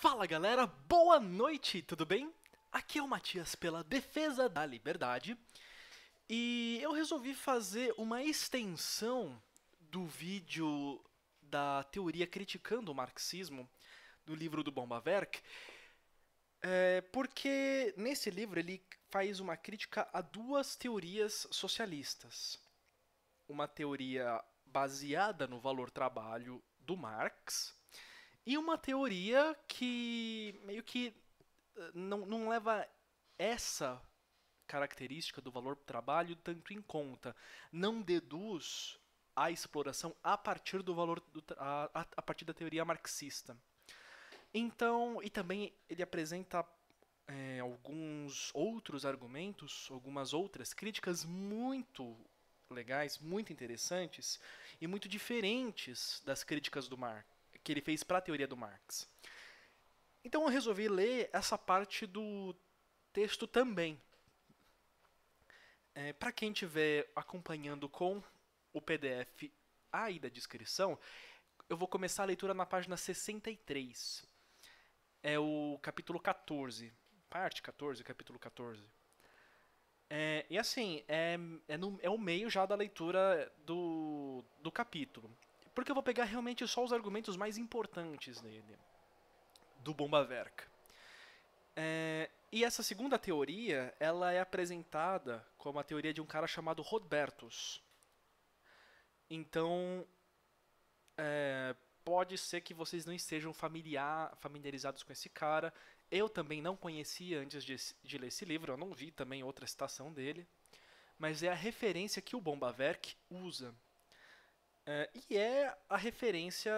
Fala galera, boa noite, tudo bem? Aqui é o Matias pela Defesa da Liberdade e eu resolvi fazer uma extensão do vídeo da teoria criticando o marxismo do livro do Bombaverk, é, porque nesse livro ele faz uma crítica a duas teorias socialistas. Uma teoria baseada no valor trabalho do Marx e uma teoria que meio que eh, não, não leva essa característica do valor trabalho tanto em conta. Não deduz a exploração a partir do valor do, a, a partir da teoria marxista. Então, e também ele apresenta é, alguns outros argumentos, algumas outras críticas muito legais, muito interessantes e muito diferentes das críticas do Marx que ele fez para a teoria do Marx. Então eu resolvi ler essa parte do texto também. É, para quem estiver acompanhando com o PDF aí da descrição, eu vou começar a leitura na página 63. É o capítulo 14. Parte 14, capítulo 14. É, e assim, é, é, no, é o meio já da leitura do, do capítulo. Porque eu vou pegar realmente só os argumentos mais importantes dele, do Bombaverca. É, e essa segunda teoria, ela é apresentada como a teoria de um cara chamado Robertus. Então, é, pode ser que vocês não estejam familiar, familiarizados com esse cara. Eu também não conhecia antes de, de ler esse livro, eu não vi também outra citação dele. Mas é a referência que o Bombaverk usa é, e é a referência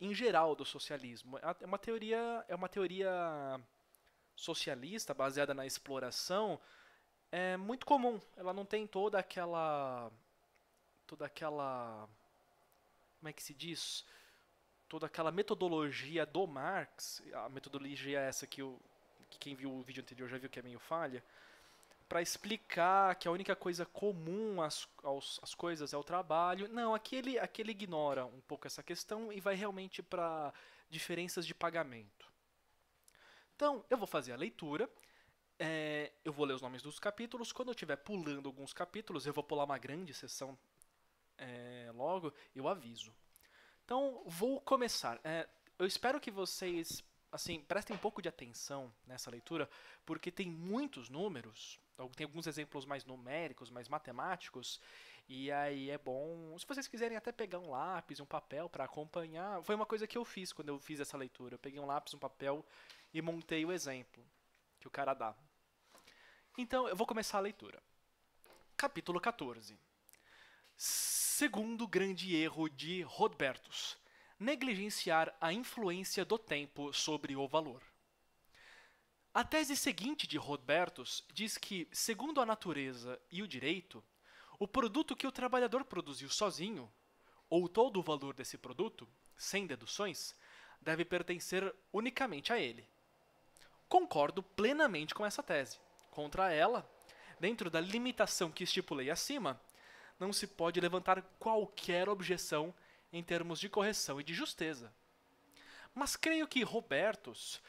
em geral do socialismo. É, é uma teoria, é uma teoria socialista baseada na exploração é muito comum. Ela não tem toda aquela toda aquela como é que se diz? Toda aquela metodologia do Marx, a metodologia é essa que, o que quem viu o vídeo anterior já viu que é meio falha, para explicar que a única coisa comum às, aos, às coisas é o trabalho. Não, aquele, aquele ignora um pouco essa questão e vai realmente para diferenças de pagamento. Então, eu vou fazer a leitura, é, eu vou ler os nomes dos capítulos. Quando eu estiver pulando alguns capítulos, eu vou pular uma grande sessão é, logo, eu aviso. Então, vou começar. É, eu espero que vocês assim, prestem um pouco de atenção nessa leitura, porque tem muitos números, tem alguns exemplos mais numéricos, mais matemáticos, e aí é bom, se vocês quiserem até pegar um lápis, um papel para acompanhar, foi uma coisa que eu fiz quando eu fiz essa leitura, eu peguei um lápis, um papel e montei o exemplo que o cara dá. Então, eu vou começar a leitura. Capítulo 14. Segundo grande erro de Rodbertus negligenciar a influência do tempo sobre o valor. A tese seguinte de Robertus diz que, segundo a natureza e o direito, o produto que o trabalhador produziu sozinho, ou todo o valor desse produto, sem deduções, deve pertencer unicamente a ele. Concordo plenamente com essa tese. Contra ela, dentro da limitação que estipulei acima, não se pode levantar qualquer objeção em termos de correção e de justeza. Mas creio que Robertos,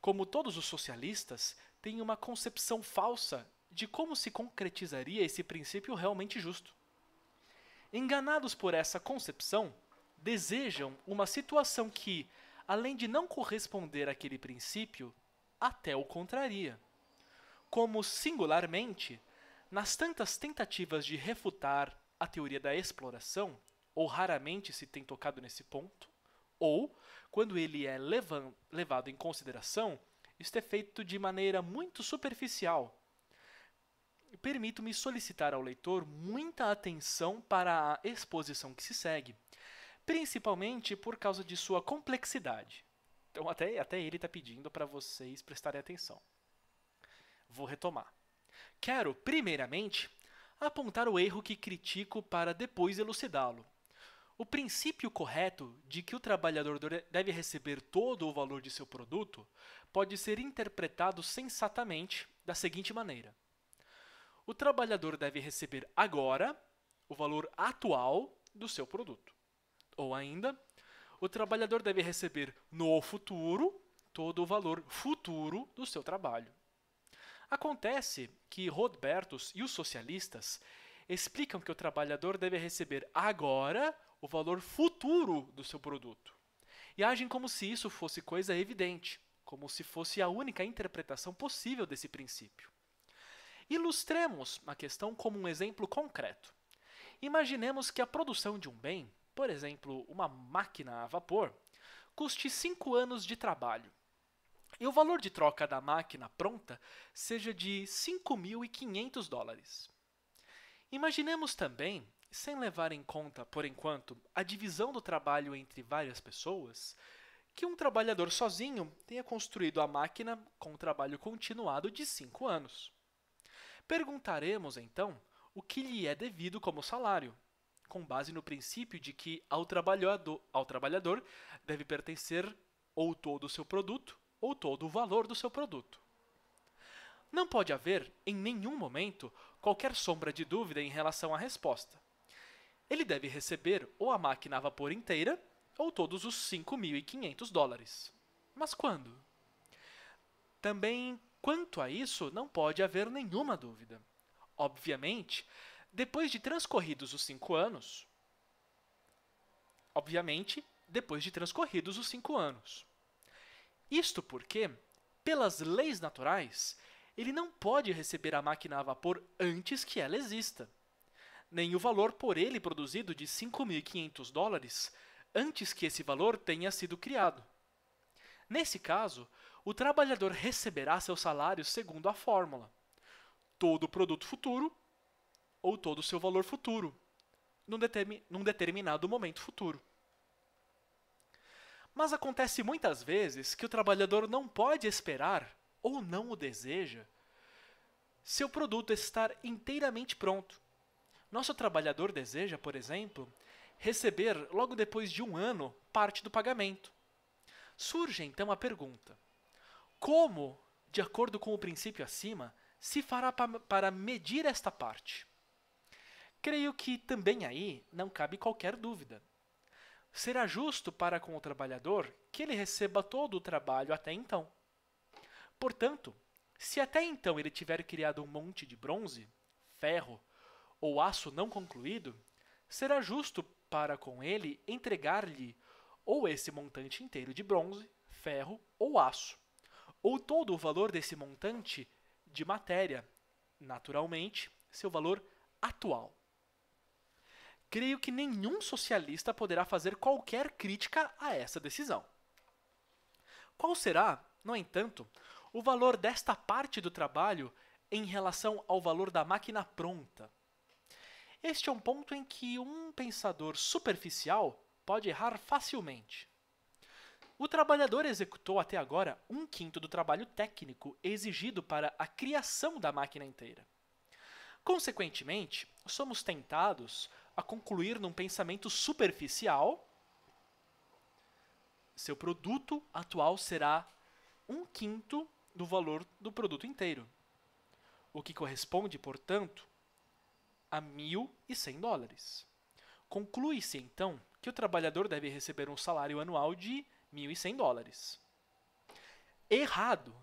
como todos os socialistas, tem uma concepção falsa de como se concretizaria esse princípio realmente justo. Enganados por essa concepção, desejam uma situação que, além de não corresponder àquele princípio, até o contraria. Como, singularmente, nas tantas tentativas de refutar a teoria da exploração, ou raramente se tem tocado nesse ponto, ou, quando ele é levado em consideração, isto é feito de maneira muito superficial. Permito-me solicitar ao leitor muita atenção para a exposição que se segue, principalmente por causa de sua complexidade. Então, até, até ele está pedindo para vocês prestarem atenção. Vou retomar. Quero, primeiramente, apontar o erro que critico para depois elucidá-lo. O princípio correto de que o trabalhador deve receber todo o valor de seu produto pode ser interpretado sensatamente da seguinte maneira: o trabalhador deve receber agora o valor atual do seu produto. Ou ainda, o trabalhador deve receber no futuro todo o valor futuro do seu trabalho. Acontece que Rodbertos e os socialistas explicam que o trabalhador deve receber agora o valor futuro do seu produto. E agem como se isso fosse coisa evidente, como se fosse a única interpretação possível desse princípio. Ilustremos a questão como um exemplo concreto. Imaginemos que a produção de um bem, por exemplo, uma máquina a vapor, custe 5 anos de trabalho e o valor de troca da máquina pronta seja de 5.500 dólares. Imaginemos também sem levar em conta, por enquanto, a divisão do trabalho entre várias pessoas, que um trabalhador sozinho tenha construído a máquina com um trabalho continuado de cinco anos. Perguntaremos, então, o que lhe é devido como salário, com base no princípio de que ao trabalhador, ao trabalhador deve pertencer ou todo o seu produto ou todo o valor do seu produto. Não pode haver, em nenhum momento, qualquer sombra de dúvida em relação à resposta. Ele deve receber ou a máquina a vapor inteira ou todos os 5.500 dólares. Mas quando? Também quanto a isso, não pode haver nenhuma dúvida. Obviamente, depois de transcorridos os cinco anos. Obviamente, depois de transcorridos os cinco anos. Isto porque, pelas leis naturais, ele não pode receber a máquina a vapor antes que ela exista nem o valor por ele produzido de 5.500 dólares antes que esse valor tenha sido criado. Nesse caso, o trabalhador receberá seu salário segundo a fórmula: todo o produto futuro ou todo o seu valor futuro, num, determin num determinado momento futuro. Mas acontece muitas vezes que o trabalhador não pode esperar, ou não o deseja, seu produto estar inteiramente pronto nosso trabalhador deseja, por exemplo, receber, logo depois de um ano, parte do pagamento. Surge então a pergunta: como, de acordo com o princípio acima, se fará para medir esta parte? Creio que também aí não cabe qualquer dúvida. Será justo para com o trabalhador que ele receba todo o trabalho até então. Portanto, se até então ele tiver criado um monte de bronze, ferro, ou aço não concluído, será justo para com ele entregar-lhe ou esse montante inteiro de bronze, ferro ou aço, ou todo o valor desse montante de matéria, naturalmente, seu valor atual. Creio que nenhum socialista poderá fazer qualquer crítica a essa decisão. Qual será, no entanto, o valor desta parte do trabalho em relação ao valor da máquina pronta? Este é um ponto em que um pensador superficial pode errar facilmente. O trabalhador executou até agora um quinto do trabalho técnico exigido para a criação da máquina inteira. Consequentemente, somos tentados a concluir num pensamento superficial: seu produto atual será um quinto do valor do produto inteiro. O que corresponde, portanto, a 1.100 dólares. Conclui-se, então, que o trabalhador deve receber um salário anual de 1.100 dólares. Errado!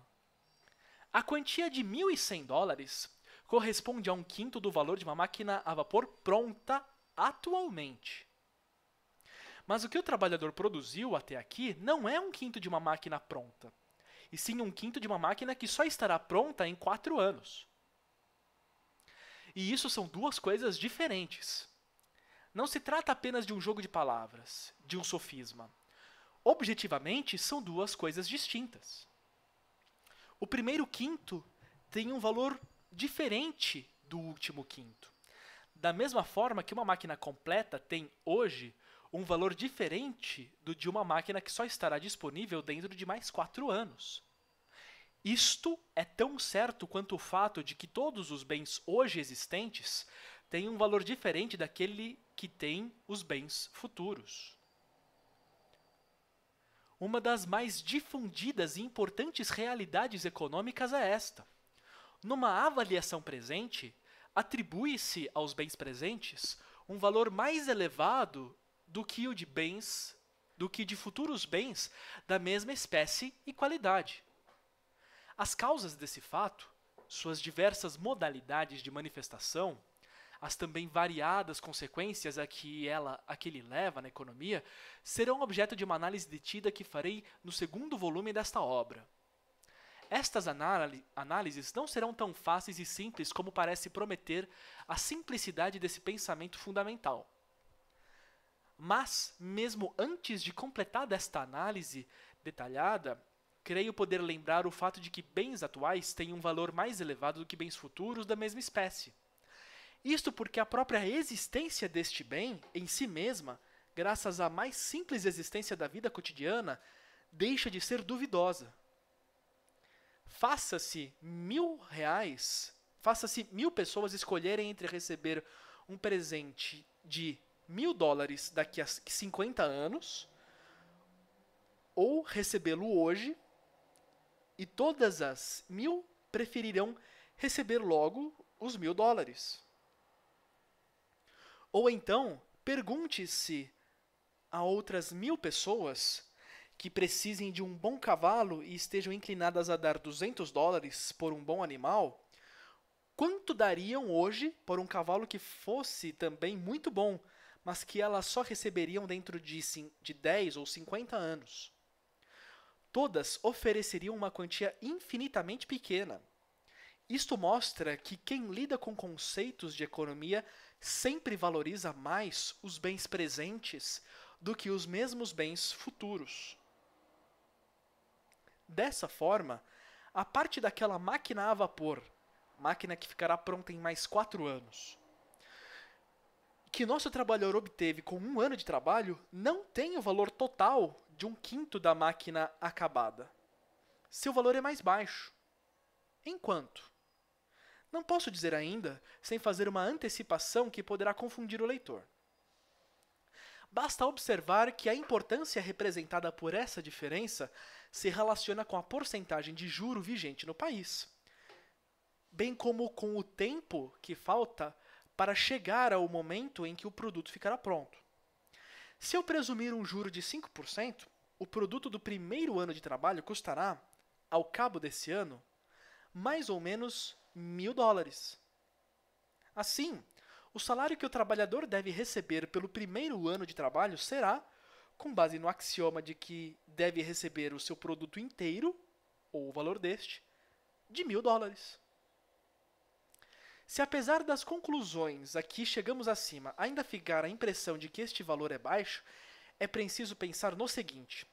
A quantia de 1.100 dólares corresponde a um quinto do valor de uma máquina a vapor pronta atualmente. Mas o que o trabalhador produziu até aqui não é um quinto de uma máquina pronta, e sim um quinto de uma máquina que só estará pronta em quatro anos. E isso são duas coisas diferentes. Não se trata apenas de um jogo de palavras, de um sofisma. Objetivamente, são duas coisas distintas. O primeiro quinto tem um valor diferente do último quinto. Da mesma forma que uma máquina completa tem hoje um valor diferente do de uma máquina que só estará disponível dentro de mais quatro anos. Isto é tão certo quanto o fato de que todos os bens hoje existentes têm um valor diferente daquele que tem os bens futuros. Uma das mais difundidas e importantes realidades econômicas é esta. Numa avaliação presente, atribui-se aos bens presentes um valor mais elevado do que o de bens, do que de futuros bens da mesma espécie e qualidade. As causas desse fato, suas diversas modalidades de manifestação, as também variadas consequências a que ela a que ele leva na economia, serão objeto de uma análise detida que farei no segundo volume desta obra. Estas análises não serão tão fáceis e simples como parece prometer a simplicidade desse pensamento fundamental. Mas, mesmo antes de completar esta análise detalhada, creio poder lembrar o fato de que bens atuais têm um valor mais elevado do que bens futuros da mesma espécie. Isto porque a própria existência deste bem, em si mesma, graças à mais simples existência da vida cotidiana, deixa de ser duvidosa. Faça-se mil reais, faça-se mil pessoas escolherem entre receber um presente de mil dólares daqui a 50 anos ou recebê-lo hoje e todas as mil preferirão receber logo os mil dólares. Ou então, pergunte-se a outras mil pessoas que precisem de um bom cavalo e estejam inclinadas a dar 200 dólares por um bom animal, quanto dariam hoje por um cavalo que fosse também muito bom, mas que elas só receberiam dentro de, de 10 ou 50 anos? todas ofereceriam uma quantia infinitamente pequena. Isto mostra que quem lida com conceitos de economia sempre valoriza mais os bens presentes do que os mesmos bens futuros. Dessa forma, a parte daquela máquina a vapor, máquina que ficará pronta em mais quatro anos, que nosso trabalhador obteve com um ano de trabalho não tem o valor total de um quinto da máquina acabada. Seu valor é mais baixo. Enquanto. Não posso dizer ainda sem fazer uma antecipação que poderá confundir o leitor. Basta observar que a importância representada por essa diferença se relaciona com a porcentagem de juro vigente no país, bem como com o tempo que falta para chegar ao momento em que o produto ficará pronto. Se eu presumir um juro de 5%, o produto do primeiro ano de trabalho custará, ao cabo desse ano, mais ou menos mil dólares. Assim, o salário que o trabalhador deve receber pelo primeiro ano de trabalho será, com base no axioma de que deve receber o seu produto inteiro, ou o valor deste, de mil dólares. Se apesar das conclusões aqui chegamos acima ainda ficar a impressão de que este valor é baixo, é preciso pensar no seguinte: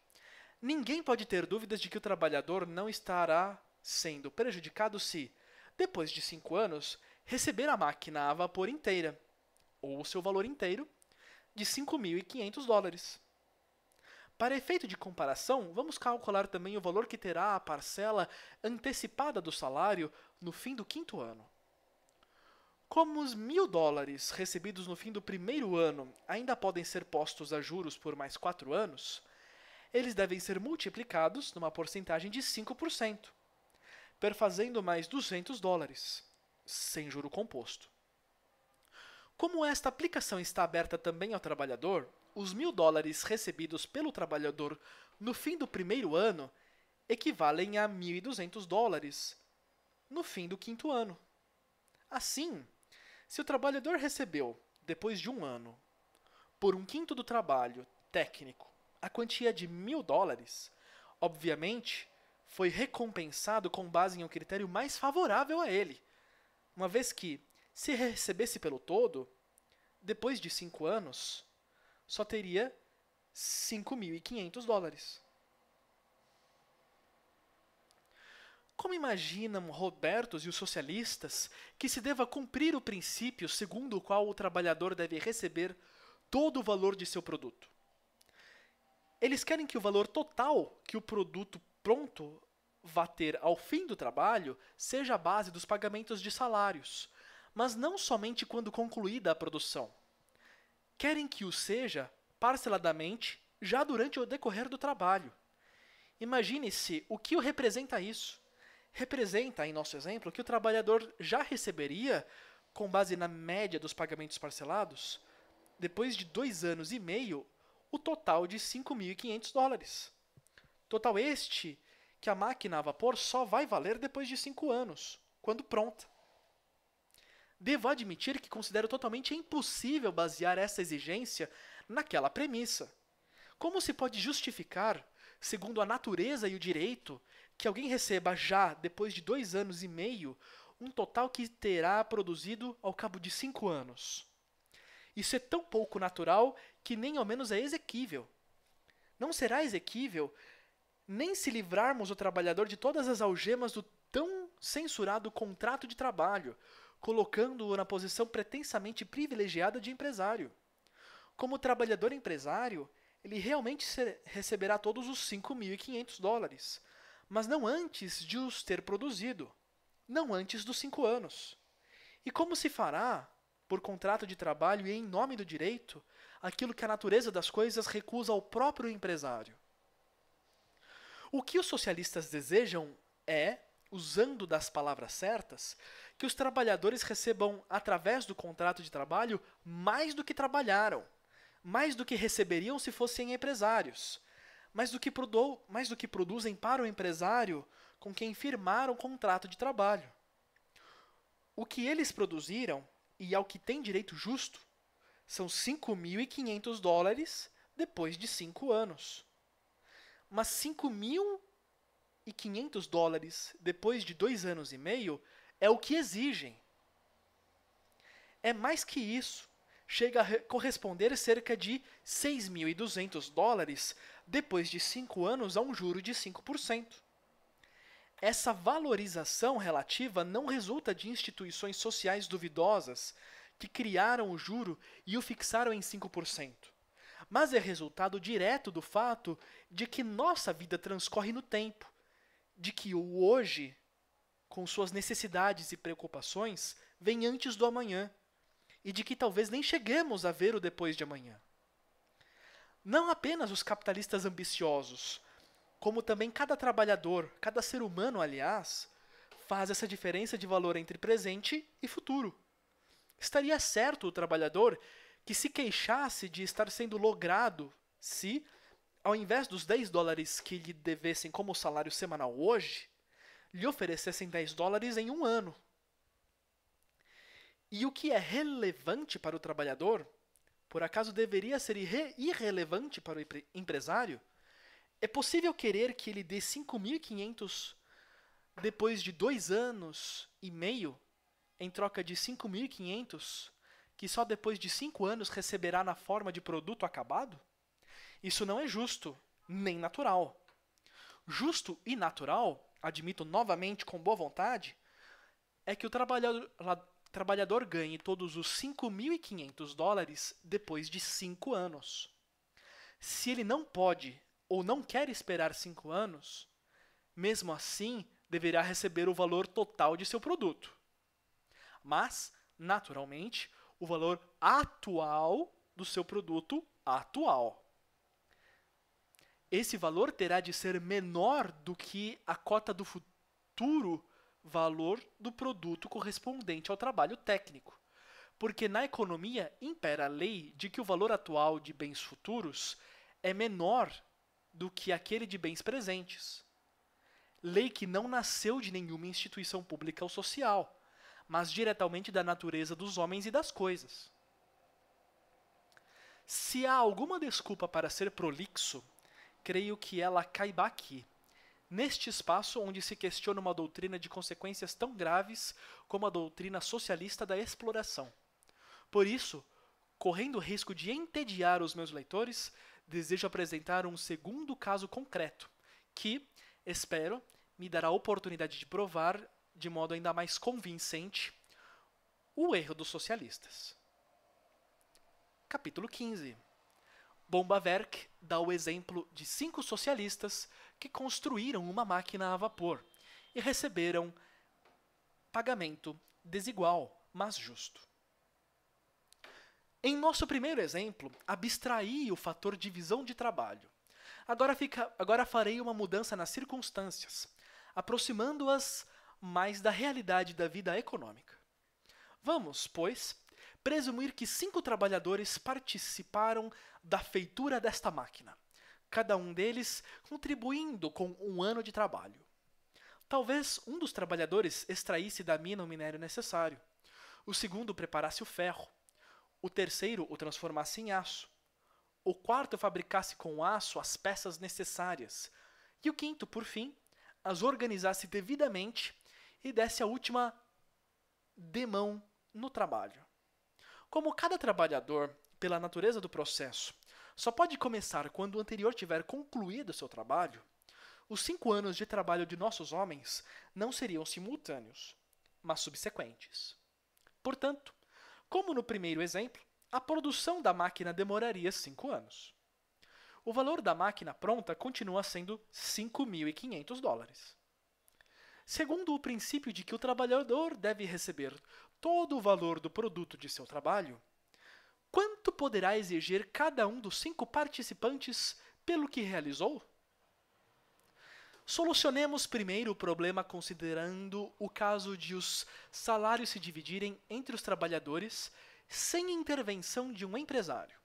ninguém pode ter dúvidas de que o trabalhador não estará sendo prejudicado se, depois de cinco anos, receber a máquina a vapor inteira, ou o seu valor inteiro, de 5.500 dólares. Para efeito de comparação, vamos calcular também o valor que terá a parcela antecipada do salário no fim do quinto ano. Como os mil dólares recebidos no fim do primeiro ano ainda podem ser postos a juros por mais quatro anos, eles devem ser multiplicados numa porcentagem de 5%, perfazendo mais 200 dólares, sem juro composto. Como esta aplicação está aberta também ao trabalhador, os mil dólares recebidos pelo trabalhador no fim do primeiro ano equivalem a 1.200 dólares no fim do quinto ano. Assim, se o trabalhador recebeu, depois de um ano, por um quinto do trabalho técnico, a quantia de mil dólares, obviamente foi recompensado com base em um critério mais favorável a ele, uma vez que, se recebesse pelo todo, depois de cinco anos, só teria 5.500 dólares. Como imaginam Robertos e os socialistas que se deva cumprir o princípio segundo o qual o trabalhador deve receber todo o valor de seu produto? Eles querem que o valor total que o produto pronto vá ter ao fim do trabalho seja a base dos pagamentos de salários, mas não somente quando concluída a produção. Querem que o seja parceladamente já durante o decorrer do trabalho. Imagine-se o que o representa isso representa, em nosso exemplo, que o trabalhador já receberia, com base na média dos pagamentos parcelados, depois de dois anos e meio, o total de 5.500 dólares. Total este que a máquina a vapor só vai valer depois de cinco anos, quando pronta. Devo admitir que considero totalmente impossível basear essa exigência naquela premissa. Como se pode justificar, segundo a natureza e o direito, que alguém receba já, depois de dois anos e meio, um total que terá produzido ao cabo de cinco anos. Isso é tão pouco natural que nem ao menos é exequível. Não será exequível nem se livrarmos o trabalhador de todas as algemas do tão censurado contrato de trabalho, colocando-o na posição pretensamente privilegiada de empresário. Como trabalhador empresário, ele realmente receberá todos os 5.500 dólares, mas não antes de os ter produzido, não antes dos cinco anos. E como se fará, por contrato de trabalho e em nome do direito, aquilo que a natureza das coisas recusa ao próprio empresário? O que os socialistas desejam é, usando das palavras certas, que os trabalhadores recebam, através do contrato de trabalho, mais do que trabalharam, mais do que receberiam se fossem empresários mas do que, produ mas do que produzem para o empresário com quem firmaram o contrato de trabalho. O que eles produziram e ao que tem direito justo são 5.500 dólares depois de 5 anos. Mas 5.500 dólares depois de 2 anos e meio é o que exigem. É mais que isso. Chega a corresponder cerca de 6.200 dólares depois de 5 anos a um juro de 5%. Essa valorização relativa não resulta de instituições sociais duvidosas que criaram o juro e o fixaram em 5%, mas é resultado direto do fato de que nossa vida transcorre no tempo, de que o hoje, com suas necessidades e preocupações, vem antes do amanhã, e de que talvez nem cheguemos a ver o depois de amanhã não apenas os capitalistas ambiciosos, como também cada trabalhador, cada ser humano, aliás, faz essa diferença de valor entre presente e futuro. Estaria certo o trabalhador que se queixasse de estar sendo logrado se, ao invés dos 10 dólares que lhe devessem como salário semanal hoje, lhe oferecessem 10 dólares em um ano. E o que é relevante para o trabalhador por acaso deveria ser irre irrelevante para o empresário? É possível querer que ele dê 5.500 depois de dois anos e meio em troca de 5.500 que só depois de cinco anos receberá na forma de produto acabado? Isso não é justo, nem natural. Justo e natural, admito novamente com boa vontade, é que o trabalhador, trabalhador ganhe todos os 5.500 dólares depois de 5 anos. Se ele não pode ou não quer esperar 5 anos, mesmo assim deverá receber o valor total de seu produto. Mas, naturalmente, o valor atual do seu produto atual. Esse valor terá de ser menor do que a cota do futuro valor do produto correspondente ao trabalho técnico. Porque na economia impera a lei de que o valor atual de bens futuros é menor do que aquele de bens presentes. Lei que não nasceu de nenhuma instituição pública ou social, mas diretamente da natureza dos homens e das coisas. Se há alguma desculpa para ser prolixo, creio que ela caiba aqui neste espaço onde se questiona uma doutrina de consequências tão graves como a doutrina socialista da exploração. Por isso, correndo o risco de entediar os meus leitores, desejo apresentar um segundo caso concreto, que, espero, me dará a oportunidade de provar, de modo ainda mais convincente, o erro dos socialistas. Capítulo 15 Bombaverk dá o exemplo de cinco socialistas que construíram uma máquina a vapor e receberam pagamento desigual, mas justo. Em nosso primeiro exemplo, abstraí o fator divisão de trabalho. Agora, fica, agora farei uma mudança nas circunstâncias, aproximando-as mais da realidade da vida econômica. Vamos, pois, presumir que cinco trabalhadores participaram da feitura desta máquina cada um deles contribuindo com um ano de trabalho. Talvez um dos trabalhadores extraísse da mina o minério necessário, o segundo preparasse o ferro, o terceiro o transformasse em aço, o quarto fabricasse com aço as peças necessárias, e o quinto, por fim, as organizasse devidamente e desse a última demão no trabalho. Como cada trabalhador, pela natureza do processo, só pode começar quando o anterior tiver concluído seu trabalho, os cinco anos de trabalho de nossos homens não seriam simultâneos, mas subsequentes. Portanto, como no primeiro exemplo, a produção da máquina demoraria cinco anos. O valor da máquina pronta continua sendo 5.500 dólares. Segundo o princípio de que o trabalhador deve receber todo o valor do produto de seu trabalho, quanto poderá exigir cada um dos cinco participantes pelo que realizou? Solucionemos primeiro o problema considerando o caso de os salários se dividirem entre os trabalhadores sem intervenção de um empresário.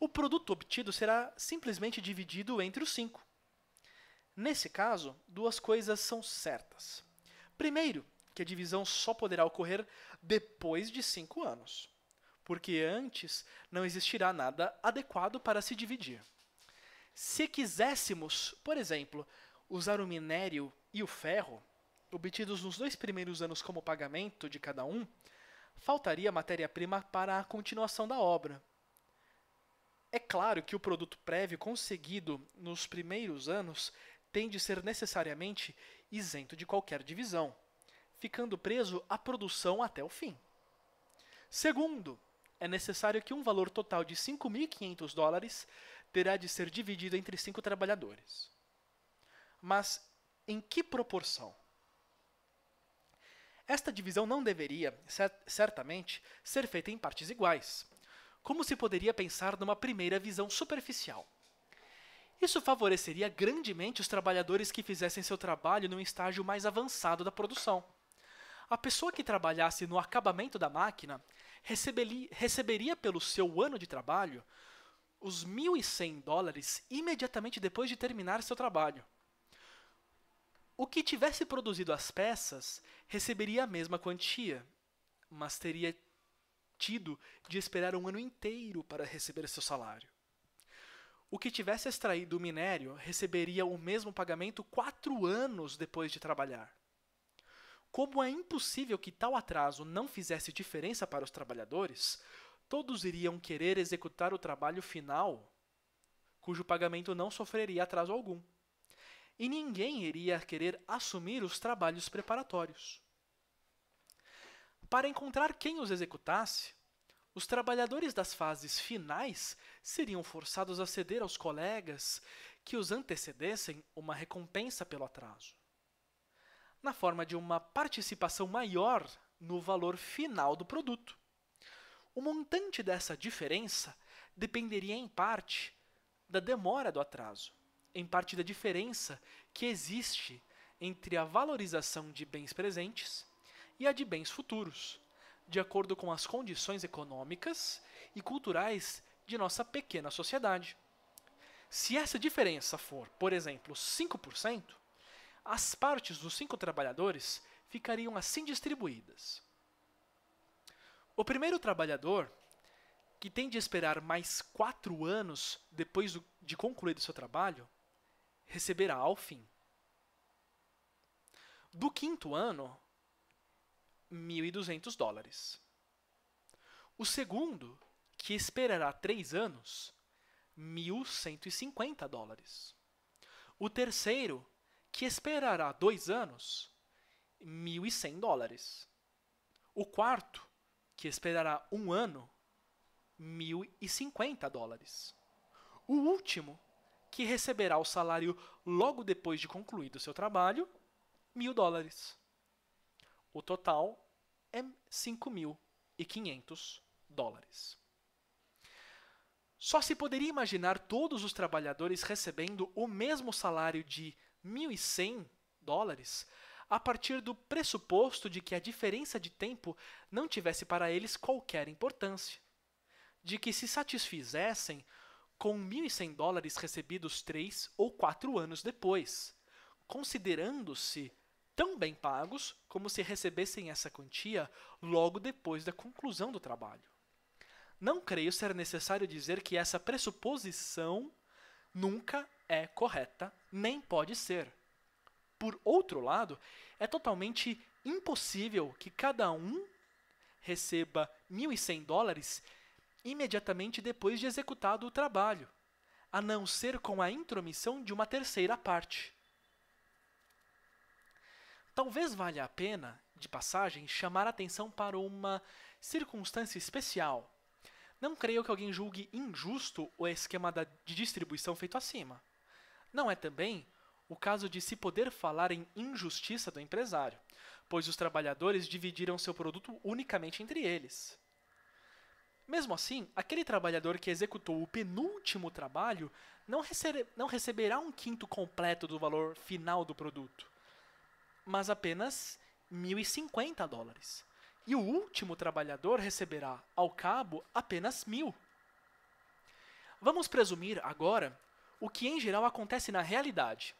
O produto obtido será simplesmente dividido entre os cinco. Nesse caso, duas coisas são certas. Primeiro, que a divisão só poderá ocorrer depois de cinco anos porque antes não existirá nada adequado para se dividir. Se quiséssemos, por exemplo, usar o minério e o ferro, obtidos nos dois primeiros anos como pagamento de cada um, faltaria matéria-prima para a continuação da obra. É claro que o produto prévio conseguido nos primeiros anos tem de ser necessariamente isento de qualquer divisão, ficando preso à produção até o fim. Segundo, é necessário que um valor total de 5.500 dólares terá de ser dividido entre cinco trabalhadores. Mas em que proporção? Esta divisão não deveria, certamente, ser feita em partes iguais, como se poderia pensar numa primeira visão superficial. Isso favoreceria grandemente os trabalhadores que fizessem seu trabalho num estágio mais avançado da produção. A pessoa que trabalhasse no acabamento da máquina receberia, pelo seu ano de trabalho os 1.100 dólares imediatamente depois de terminar seu trabalho. O que tivesse produzido as peças receberia a mesma quantia, mas teria tido de esperar um ano inteiro para receber seu salário. O que tivesse extraído o minério receberia o mesmo pagamento quatro anos depois de trabalhar. Como é impossível que tal atraso não fizesse diferença para os trabalhadores, todos iriam querer executar o trabalho final, cujo pagamento não sofreria atraso algum. E ninguém iria querer assumir os trabalhos preparatórios. Para encontrar quem os executasse, os trabalhadores das fases finais seriam forçados a ceder aos colegas que os antecedessem uma recompensa pelo atraso na forma de uma participação maior no valor final do produto. O montante dessa diferença dependeria em parte da demora do atraso, em parte da diferença que existe entre a valorização de bens presentes e a de bens futuros, de acordo com as condições econômicas e culturais de nossa pequena sociedade. Se essa diferença for, por exemplo, 5%, as partes dos cinco trabalhadores ficariam assim distribuídas. O primeiro trabalhador, que tem de esperar mais quatro anos depois de concluído seu trabalho, receberá ao fim. Do quinto ano, 1.200 dólares. O segundo, que esperará três anos, 1.150 dólares. O terceiro, que esperará dois anos, 1.100 dólares. O quarto, que esperará um ano, 1.050 dólares. O último, que receberá o salário logo depois de concluído seu trabalho, 1.000 dólares. O total é 5.500 dólares. Só se poderia imaginar todos os trabalhadores recebendo o mesmo salário de 1.100 dólares a partir do pressuposto de que a diferença de tempo não tivesse para eles qualquer importância, de que se satisfizessem com 1.100 dólares recebidos três ou quatro anos depois, considerando-se tão bem pagos como se recebessem essa quantia logo depois da conclusão do trabalho. Não creio ser necessário dizer que essa pressuposição nunca é correta nem pode ser. Por outro lado, é totalmente impossível que cada um receba 1.100 dólares imediatamente depois de executado o trabalho, a não ser com a intromissão de uma terceira parte. Talvez valha a pena, de passagem, chamar a atenção para uma circunstância especial. Não creio que alguém julgue injusto o esquema de distribuição feito acima. Não é também o caso de se poder falar em injustiça do empresário, pois os trabalhadores dividiram seu produto unicamente entre eles. Mesmo assim, aquele trabalhador que executou o penúltimo trabalho não, recebe, não receberá um quinto completo do valor final do produto, mas apenas 1.050 dólares. E o último trabalhador receberá, ao cabo, apenas mil. Vamos presumir agora o que em geral acontece na realidade,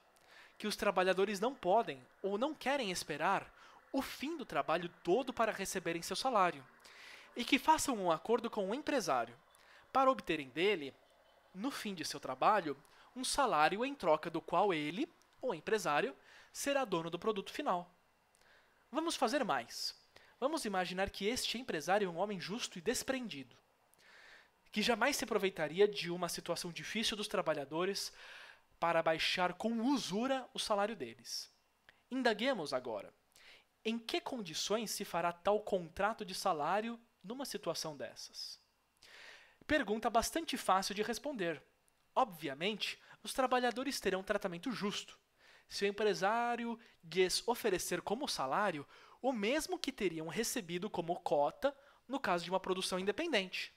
que os trabalhadores não podem ou não querem esperar o fim do trabalho todo para receberem seu salário, e que façam um acordo com o empresário para obterem dele, no fim de seu trabalho, um salário em troca do qual ele, o empresário, será dono do produto final. Vamos fazer mais. Vamos imaginar que este empresário é um homem justo e desprendido que jamais se aproveitaria de uma situação difícil dos trabalhadores para baixar com usura o salário deles. Indaguemos agora: em que condições se fará tal contrato de salário numa situação dessas? Pergunta bastante fácil de responder. Obviamente, os trabalhadores terão tratamento justo. Se o empresário lhes oferecer como salário o mesmo que teriam recebido como cota no caso de uma produção independente.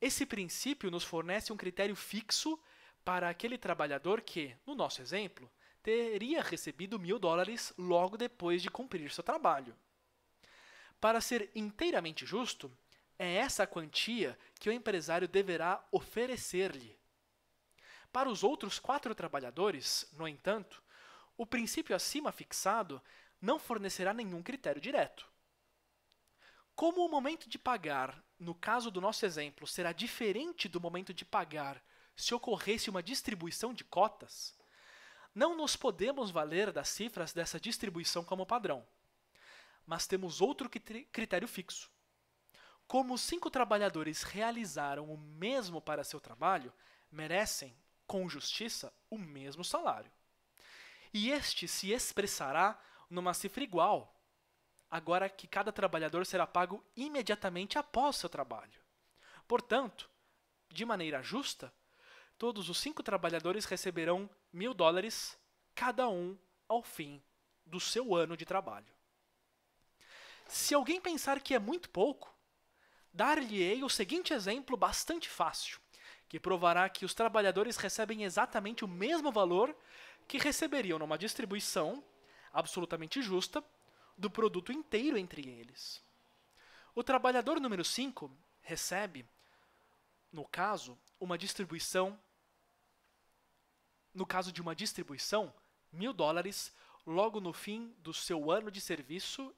Esse princípio nos fornece um critério fixo para aquele trabalhador que, no nosso exemplo, teria recebido mil dólares logo depois de cumprir seu trabalho. Para ser inteiramente justo, é essa quantia que o empresário deverá oferecer-lhe. Para os outros quatro trabalhadores, no entanto, o princípio acima fixado não fornecerá nenhum critério direto. Como o momento de pagar no caso do nosso exemplo, será diferente do momento de pagar se ocorresse uma distribuição de cotas, não nos podemos valer das cifras dessa distribuição como padrão, mas temos outro critério fixo. Como os cinco trabalhadores realizaram o mesmo para seu trabalho, merecem, com justiça, o mesmo salário. E este se expressará numa cifra igual, agora que cada trabalhador será pago imediatamente após seu trabalho. Portanto, de maneira justa, todos os cinco trabalhadores receberão mil dólares cada um ao fim do seu ano de trabalho. Se alguém pensar que é muito pouco, dar-lhe-ei o seguinte exemplo bastante fácil, que provará que os trabalhadores recebem exatamente o mesmo valor que receberiam numa distribuição absolutamente justa do produto inteiro entre eles. O trabalhador número 5 recebe, no caso, uma distribuição no caso de uma distribuição, mil dólares logo no fim do seu ano de serviço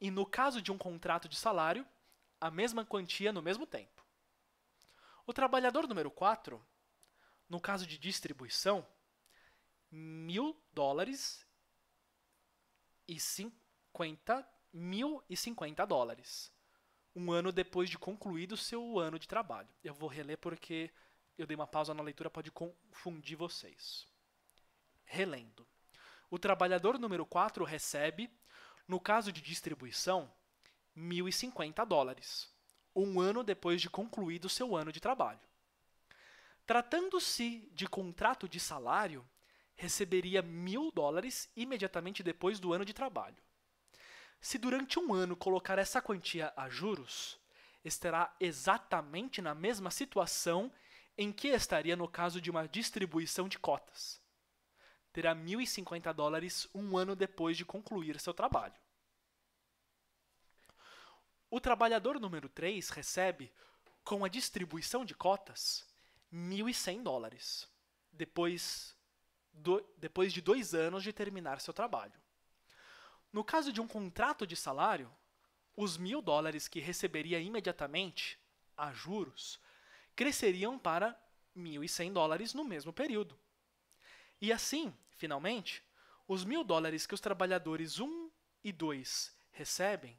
e no caso de um contrato de salário, a mesma quantia no mesmo tempo. O trabalhador número 4, no caso de distribuição, mil dólares 50 mil e 50 dólares, um ano depois de concluído seu ano de trabalho. Eu vou reler porque eu dei uma pausa na leitura, pode confundir vocês. Relendo. O trabalhador número 4 recebe, no caso de distribuição, 1.050 dólares, um ano depois de concluído seu ano de trabalho. Tratando-se de contrato de salário, receberia mil dólares imediatamente depois do ano de trabalho. Se durante um ano colocar essa quantia a juros, estará exatamente na mesma situação em que estaria no caso de uma distribuição de cotas. Terá 1.050 dólares um ano depois de concluir seu trabalho. O trabalhador número 3 recebe, com a distribuição de cotas, 1.100 dólares, depois do, depois de dois anos de terminar seu trabalho. No caso de um contrato de salário, os mil dólares que receberia imediatamente, a juros, cresceriam para 1.100 dólares no mesmo período. E assim, finalmente, os mil dólares que os trabalhadores 1 e 2 recebem,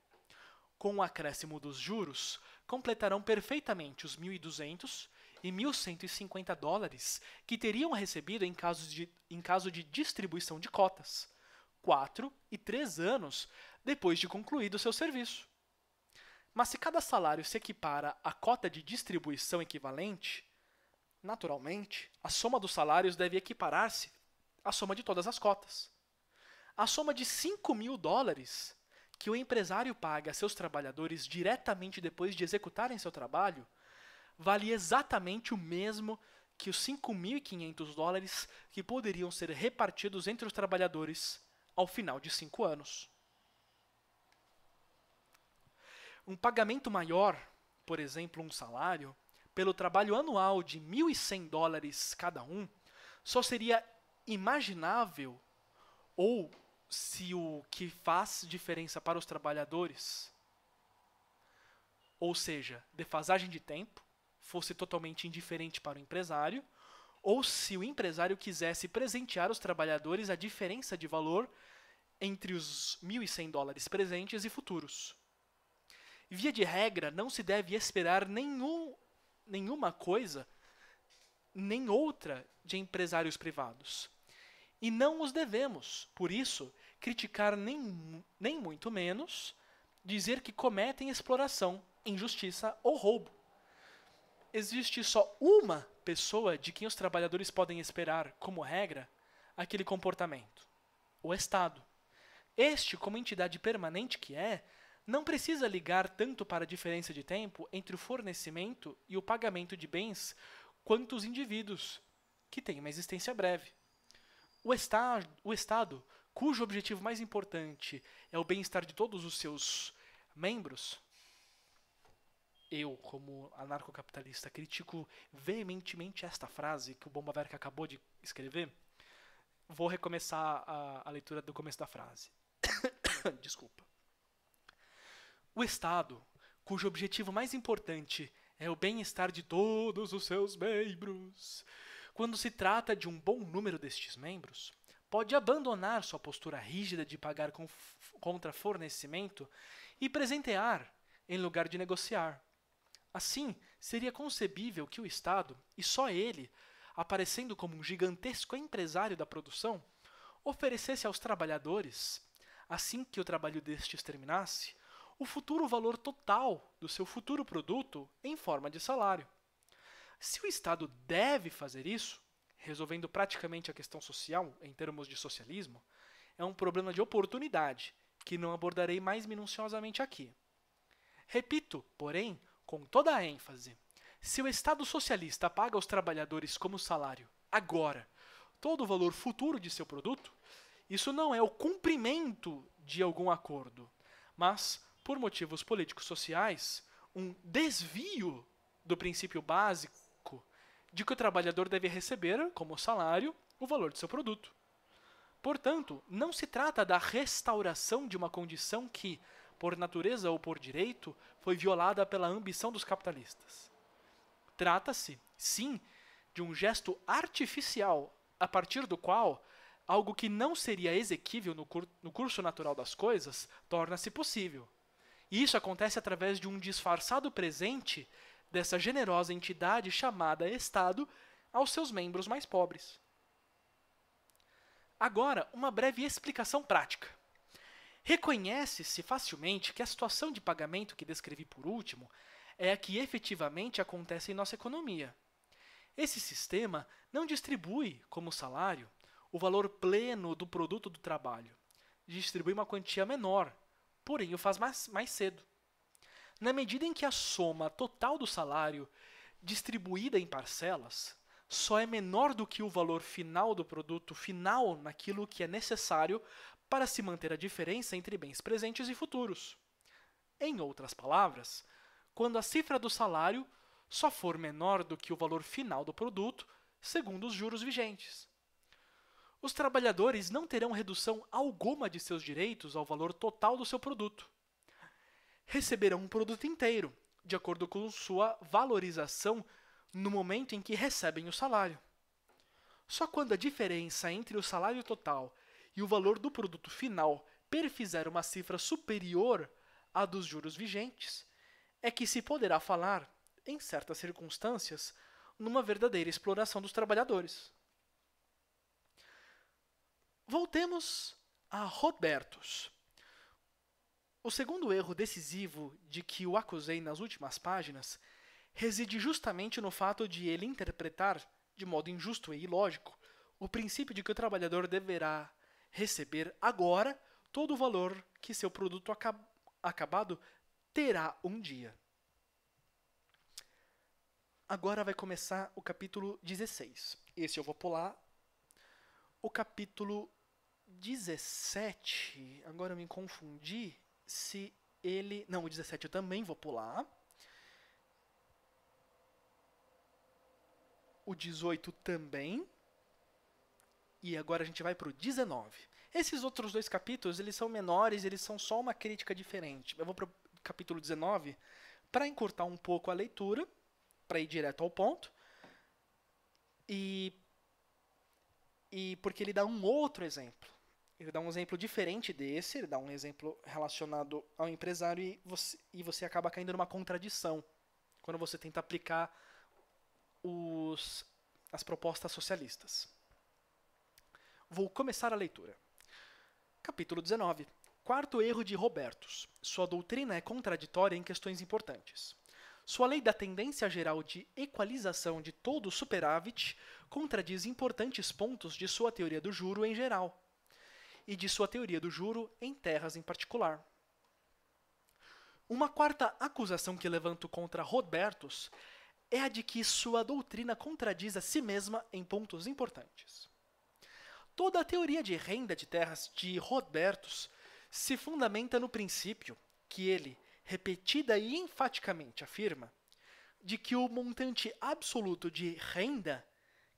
com o acréscimo dos juros, completarão perfeitamente os 1.200 e 1.150 dólares que teriam recebido em caso, de, em caso de distribuição de cotas, quatro e três anos depois de concluído seu serviço. Mas se cada salário se equipara à cota de distribuição equivalente, naturalmente, a soma dos salários deve equiparar-se à soma de todas as cotas. A soma de 5 mil dólares que o empresário paga a seus trabalhadores diretamente depois de executarem seu trabalho vale exatamente o mesmo que os 5.500 dólares que poderiam ser repartidos entre os trabalhadores ao final de cinco anos. Um pagamento maior, por exemplo, um salário, pelo trabalho anual de 1.100 dólares cada um, só seria imaginável ou se o que faz diferença para os trabalhadores, ou seja, defasagem de tempo, fosse totalmente indiferente para o empresário, ou se o empresário quisesse presentear os trabalhadores a diferença de valor entre os 1.100 dólares presentes e futuros. Via de regra, não se deve esperar nenhum, nenhuma coisa nem outra de empresários privados. E não os devemos, por isso, criticar nem, nem muito menos dizer que cometem exploração, injustiça ou roubo existe só uma pessoa de quem os trabalhadores podem esperar, como regra, aquele comportamento: o Estado. Este, como entidade permanente que é, não precisa ligar tanto para a diferença de tempo entre o fornecimento e o pagamento de bens quanto os indivíduos, que têm uma existência breve. O, esta o Estado, cujo objetivo mais importante é o bem-estar de todos os seus membros, eu, como anarcocapitalista, critico veementemente esta frase que o Bomba Verca acabou de escrever, vou recomeçar a, a leitura do começo da frase. Desculpa. O Estado, cujo objetivo mais importante é o bem-estar de todos os seus membros, quando se trata de um bom número destes membros, pode abandonar sua postura rígida de pagar contra fornecimento e presentear em lugar de negociar. Assim, seria concebível que o Estado, e só ele, aparecendo como um gigantesco empresário da produção, oferecesse aos trabalhadores, assim que o trabalho destes terminasse, o futuro valor total do seu futuro produto em forma de salário. Se o Estado deve fazer isso, resolvendo praticamente a questão social em termos de socialismo, é um problema de oportunidade que não abordarei mais minuciosamente aqui. Repito, porém, com toda a ênfase: se o Estado socialista paga aos trabalhadores como salário agora todo o valor futuro de seu produto, isso não é o cumprimento de algum acordo, mas, por motivos políticos sociais, um desvio do princípio básico de que o trabalhador deve receber, como salário, o valor de seu produto. Portanto, não se trata da restauração de uma condição que, por natureza ou por direito, foi violada pela ambição dos capitalistas. Trata-se, sim, de um gesto artificial a partir do qual algo que não seria exequível no, cur no curso natural das coisas torna-se possível. E isso acontece através de um disfarçado presente dessa generosa entidade chamada Estado aos seus membros mais pobres. Agora, uma breve explicação prática. Reconhece-se facilmente que a situação de pagamento que descrevi por último é a que efetivamente acontece em nossa economia. Esse sistema não distribui, como salário, o valor pleno do produto do trabalho. Distribui uma quantia menor, porém o faz mais, mais cedo. Na medida em que a soma total do salário, distribuída em parcelas, só é menor do que o valor final do produto final naquilo que é necessário para se manter a diferença entre bens presentes e futuros. Em outras palavras, quando a cifra do salário só for menor do que o valor final do produto, segundo os juros vigentes. Os trabalhadores não terão redução alguma de seus direitos ao valor total do seu produto. Receberão um produto inteiro, de acordo com sua valorização no momento em que recebem o salário. Só quando a diferença entre o salário total e o valor do produto final perfizer uma cifra superior à dos juros vigentes, é que se poderá falar, em certas circunstâncias, numa verdadeira exploração dos trabalhadores. Voltemos a Robertus. O segundo erro decisivo de que o acusei nas últimas páginas reside justamente no fato de ele interpretar, de modo injusto e ilógico, o princípio de que o trabalhador deverá receber agora todo o valor que seu produto acab acabado terá um dia. Agora vai começar o capítulo 16. Esse eu vou pular. O capítulo 17, agora eu me confundi se ele. Não, o 17 eu também vou pular. O 18 também e agora a gente vai para o 19. Esses outros dois capítulos, eles são menores, eles são só uma crítica diferente. Eu vou para o capítulo 19 para encurtar um pouco a leitura, para ir direto ao ponto. E e porque ele dá um outro exemplo. Ele dá um exemplo diferente desse, ele dá um exemplo relacionado ao empresário e você, e você acaba caindo numa contradição quando você tenta aplicar os, as propostas socialistas. Vou começar a leitura. Capítulo 19. Quarto erro de Robertus. Sua doutrina é contraditória em questões importantes. Sua lei da tendência geral de equalização de todo o superávit contradiz importantes pontos de sua teoria do juro em geral e de sua teoria do juro em terras em particular. Uma quarta acusação que levanto contra Robertus é a de que sua doutrina contradiz a si mesma em pontos importantes. Toda a teoria de renda de terras de Robertus se fundamenta no princípio que ele, repetida e enfaticamente, afirma de que o montante absoluto de renda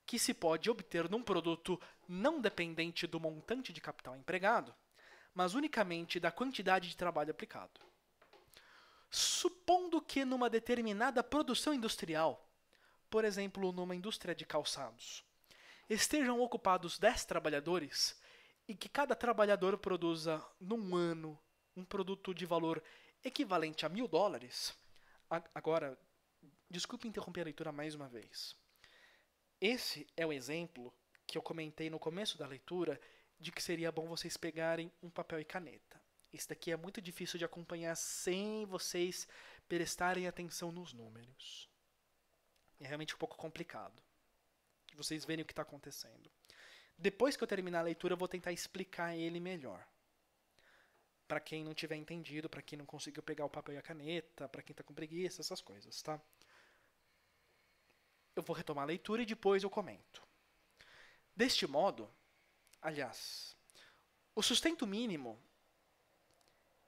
que se pode obter num produto não dependente do montante de capital empregado, mas unicamente da quantidade de trabalho aplicado. Supondo que numa determinada produção industrial, por exemplo, numa indústria de calçados, estejam ocupados 10 trabalhadores e que cada trabalhador produza, num ano, um produto de valor equivalente a mil dólares. Agora, desculpe interromper a leitura mais uma vez. Esse é o exemplo que eu comentei no começo da leitura de que seria bom vocês pegarem um papel e caneta. Isso daqui é muito difícil de acompanhar sem vocês prestarem atenção nos números. É realmente um pouco complicado vocês verem o que está acontecendo. Depois que eu terminar a leitura, eu vou tentar explicar ele melhor. Para quem não tiver entendido, para quem não conseguiu pegar o papel e a caneta, para quem está com preguiça, essas coisas, tá? Eu vou retomar a leitura e depois eu comento. Deste modo, aliás, o sustento mínimo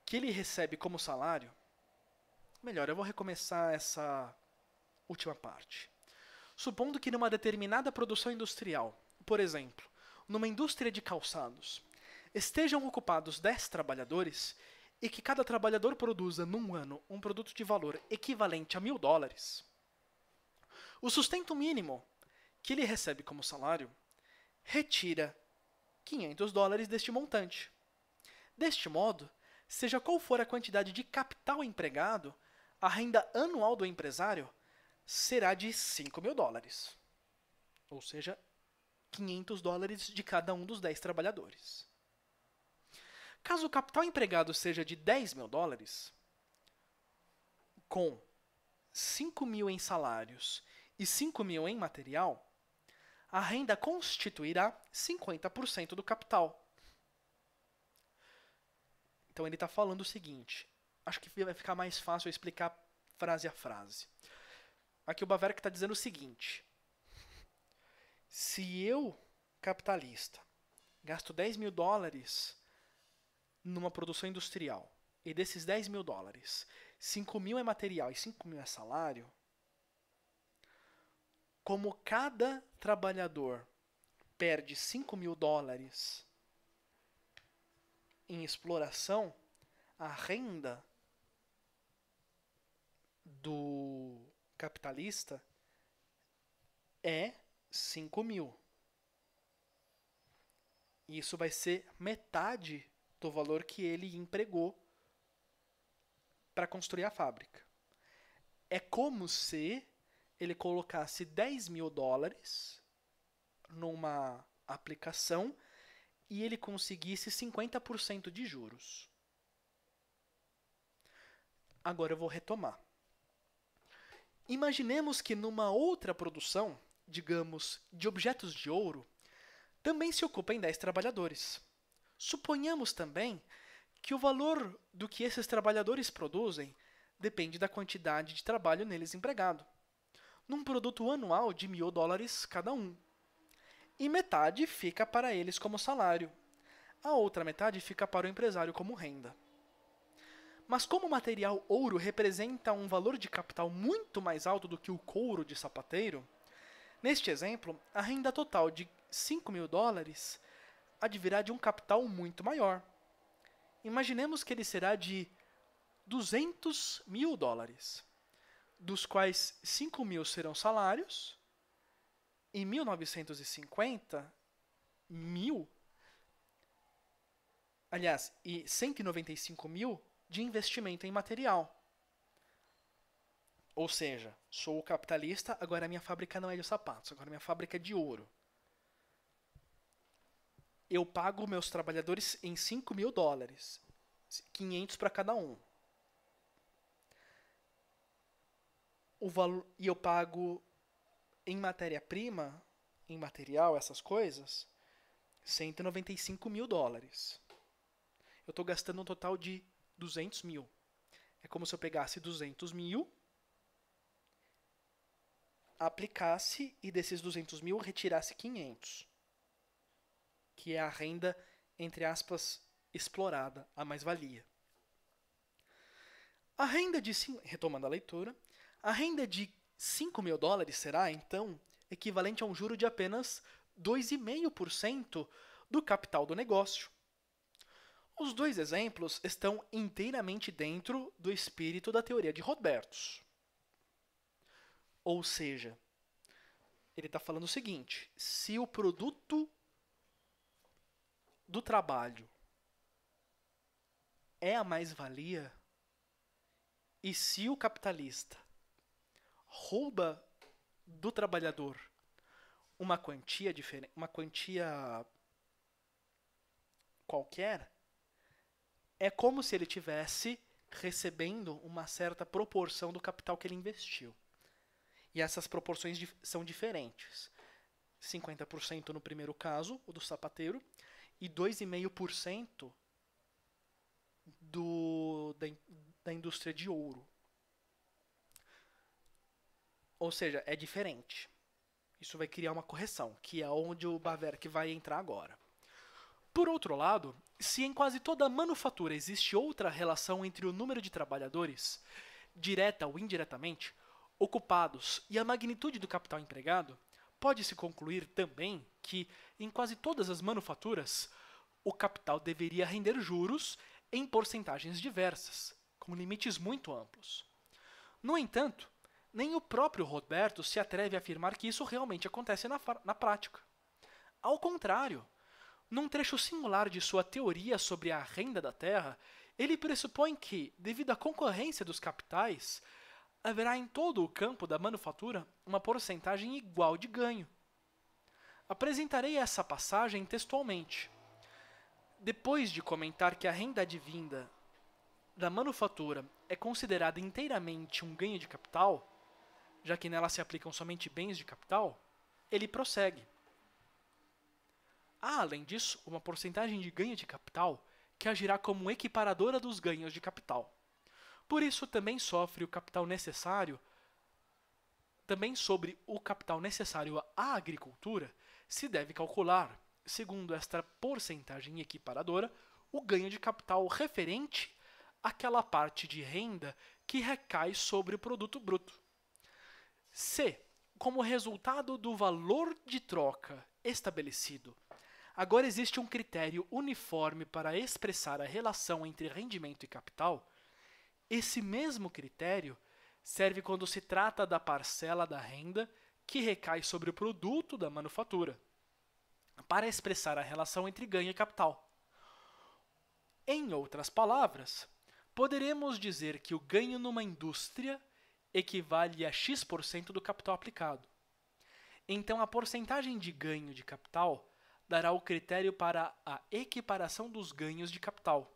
que ele recebe como salário. Melhor, eu vou recomeçar essa última parte. Supondo que numa determinada produção industrial, por exemplo, numa indústria de calçados, estejam ocupados 10 trabalhadores e que cada trabalhador produza num ano um produto de valor equivalente a mil dólares, o sustento mínimo que ele recebe como salário retira 500 dólares deste montante. Deste modo, seja qual for a quantidade de capital empregado, a renda anual do empresário será de 5 mil dólares. Ou seja, 500 dólares de cada um dos 10 trabalhadores. Caso o capital empregado seja de 10 mil dólares, com 5 mil em salários e 5 mil em material, a renda constituirá 50% do capital. Então ele está falando o seguinte: acho que vai ficar mais fácil explicar frase a frase. Aqui o que está dizendo o seguinte: se eu, capitalista, gasto 10 mil dólares numa produção industrial, e desses 10 mil dólares, 5 mil é material e 5 mil é salário, como cada trabalhador perde 5 mil dólares em exploração, a renda do capitalista é 5 mil. E isso vai ser metade do valor que ele empregou para construir a fábrica. É como se ele colocasse 10 mil dólares numa aplicação e ele conseguisse 50% de juros. Agora eu vou retomar. Imaginemos que numa outra produção, digamos, de objetos de ouro, também se ocupem 10 trabalhadores. Suponhamos também que o valor do que esses trabalhadores produzem depende da quantidade de trabalho neles empregado, num produto anual de mil dólares cada um. E metade fica para eles como salário, a outra metade fica para o empresário como renda. Mas como o material ouro representa um valor de capital muito mais alto do que o couro de sapateiro, neste exemplo, a renda total de 5 mil dólares advirá de um capital muito maior. Imaginemos que ele será de 200 mil dólares, dos quais 5 mil serão salários e 1950 mil aliás, e 195 mil de investimento em material. Ou seja, sou capitalista, agora minha fábrica não é de sapatos, agora minha fábrica é de ouro. Eu pago meus trabalhadores em 5 mil dólares, 500 para cada um. O valor, e eu pago em matéria-prima, em material, essas coisas, 195 mil dólares. Eu estou gastando um total de 200 mil. É como se eu pegasse 200 mil, aplicasse e desses 200 mil retirasse 500, que é a renda, entre aspas, explorada, a mais-valia. A renda de. Retomando a leitura. A renda de 5 mil dólares será, então, equivalente a um juro de apenas 2,5% do capital do negócio, os dois exemplos estão inteiramente dentro do espírito da teoria de Roberts. Ou seja, ele está falando o seguinte: se o produto do trabalho é a mais-valia, e se o capitalista rouba do trabalhador uma quantia diferente, uma quantia qualquer, é como se ele tivesse recebendo uma certa proporção do capital que ele investiu. E essas proporções são diferentes. 50% no primeiro caso, o do sapateiro, e 2,5% do, da, da indústria de ouro. Ou seja, é diferente. Isso vai criar uma correção, que é onde o Baverk vai entrar agora. Por outro lado, se em quase toda manufatura existe outra relação entre o número de trabalhadores, direta ou indiretamente, ocupados e a magnitude do capital empregado, pode-se concluir também que, em quase todas as manufaturas, o capital deveria render juros em porcentagens diversas, com limites muito amplos. No entanto, nem o próprio Roberto se atreve a afirmar que isso realmente acontece na, na prática. Ao contrário, num trecho singular de sua teoria sobre a renda da terra, ele pressupõe que, devido à concorrência dos capitais, haverá em todo o campo da manufatura uma porcentagem igual de ganho. Apresentarei essa passagem textualmente. Depois de comentar que a renda advinda da manufatura é considerada inteiramente um ganho de capital, já que nela se aplicam somente bens de capital, ele prossegue. Há, ah, além disso, uma porcentagem de ganho de capital que agirá como equiparadora dos ganhos de capital. Por isso, também sofre o capital necessário, também sobre o capital necessário à agricultura, se deve calcular, segundo esta porcentagem equiparadora, o ganho de capital referente àquela parte de renda que recai sobre o produto bruto. C. Como resultado do valor de troca estabelecido Agora existe um critério uniforme para expressar a relação entre rendimento e capital. Esse mesmo critério serve quando se trata da parcela da renda que recai sobre o produto da manufatura, para expressar a relação entre ganho e capital. Em outras palavras, poderemos dizer que o ganho numa indústria equivale a X% do capital aplicado. Então, a porcentagem de ganho de capital dará o critério para a equiparação dos ganhos de capital.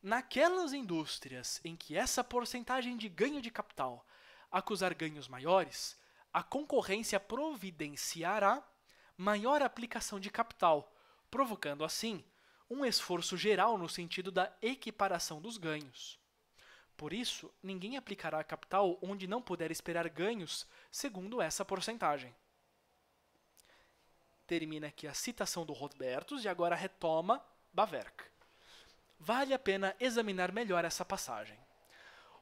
Naquelas indústrias em que essa porcentagem de ganho de capital acusar ganhos maiores, a concorrência providenciará maior aplicação de capital, provocando assim um esforço geral no sentido da equiparação dos ganhos. Por isso, ninguém aplicará capital onde não puder esperar ganhos segundo essa porcentagem termina aqui a citação do Robertus e agora retoma Baverk. Vale a pena examinar melhor essa passagem.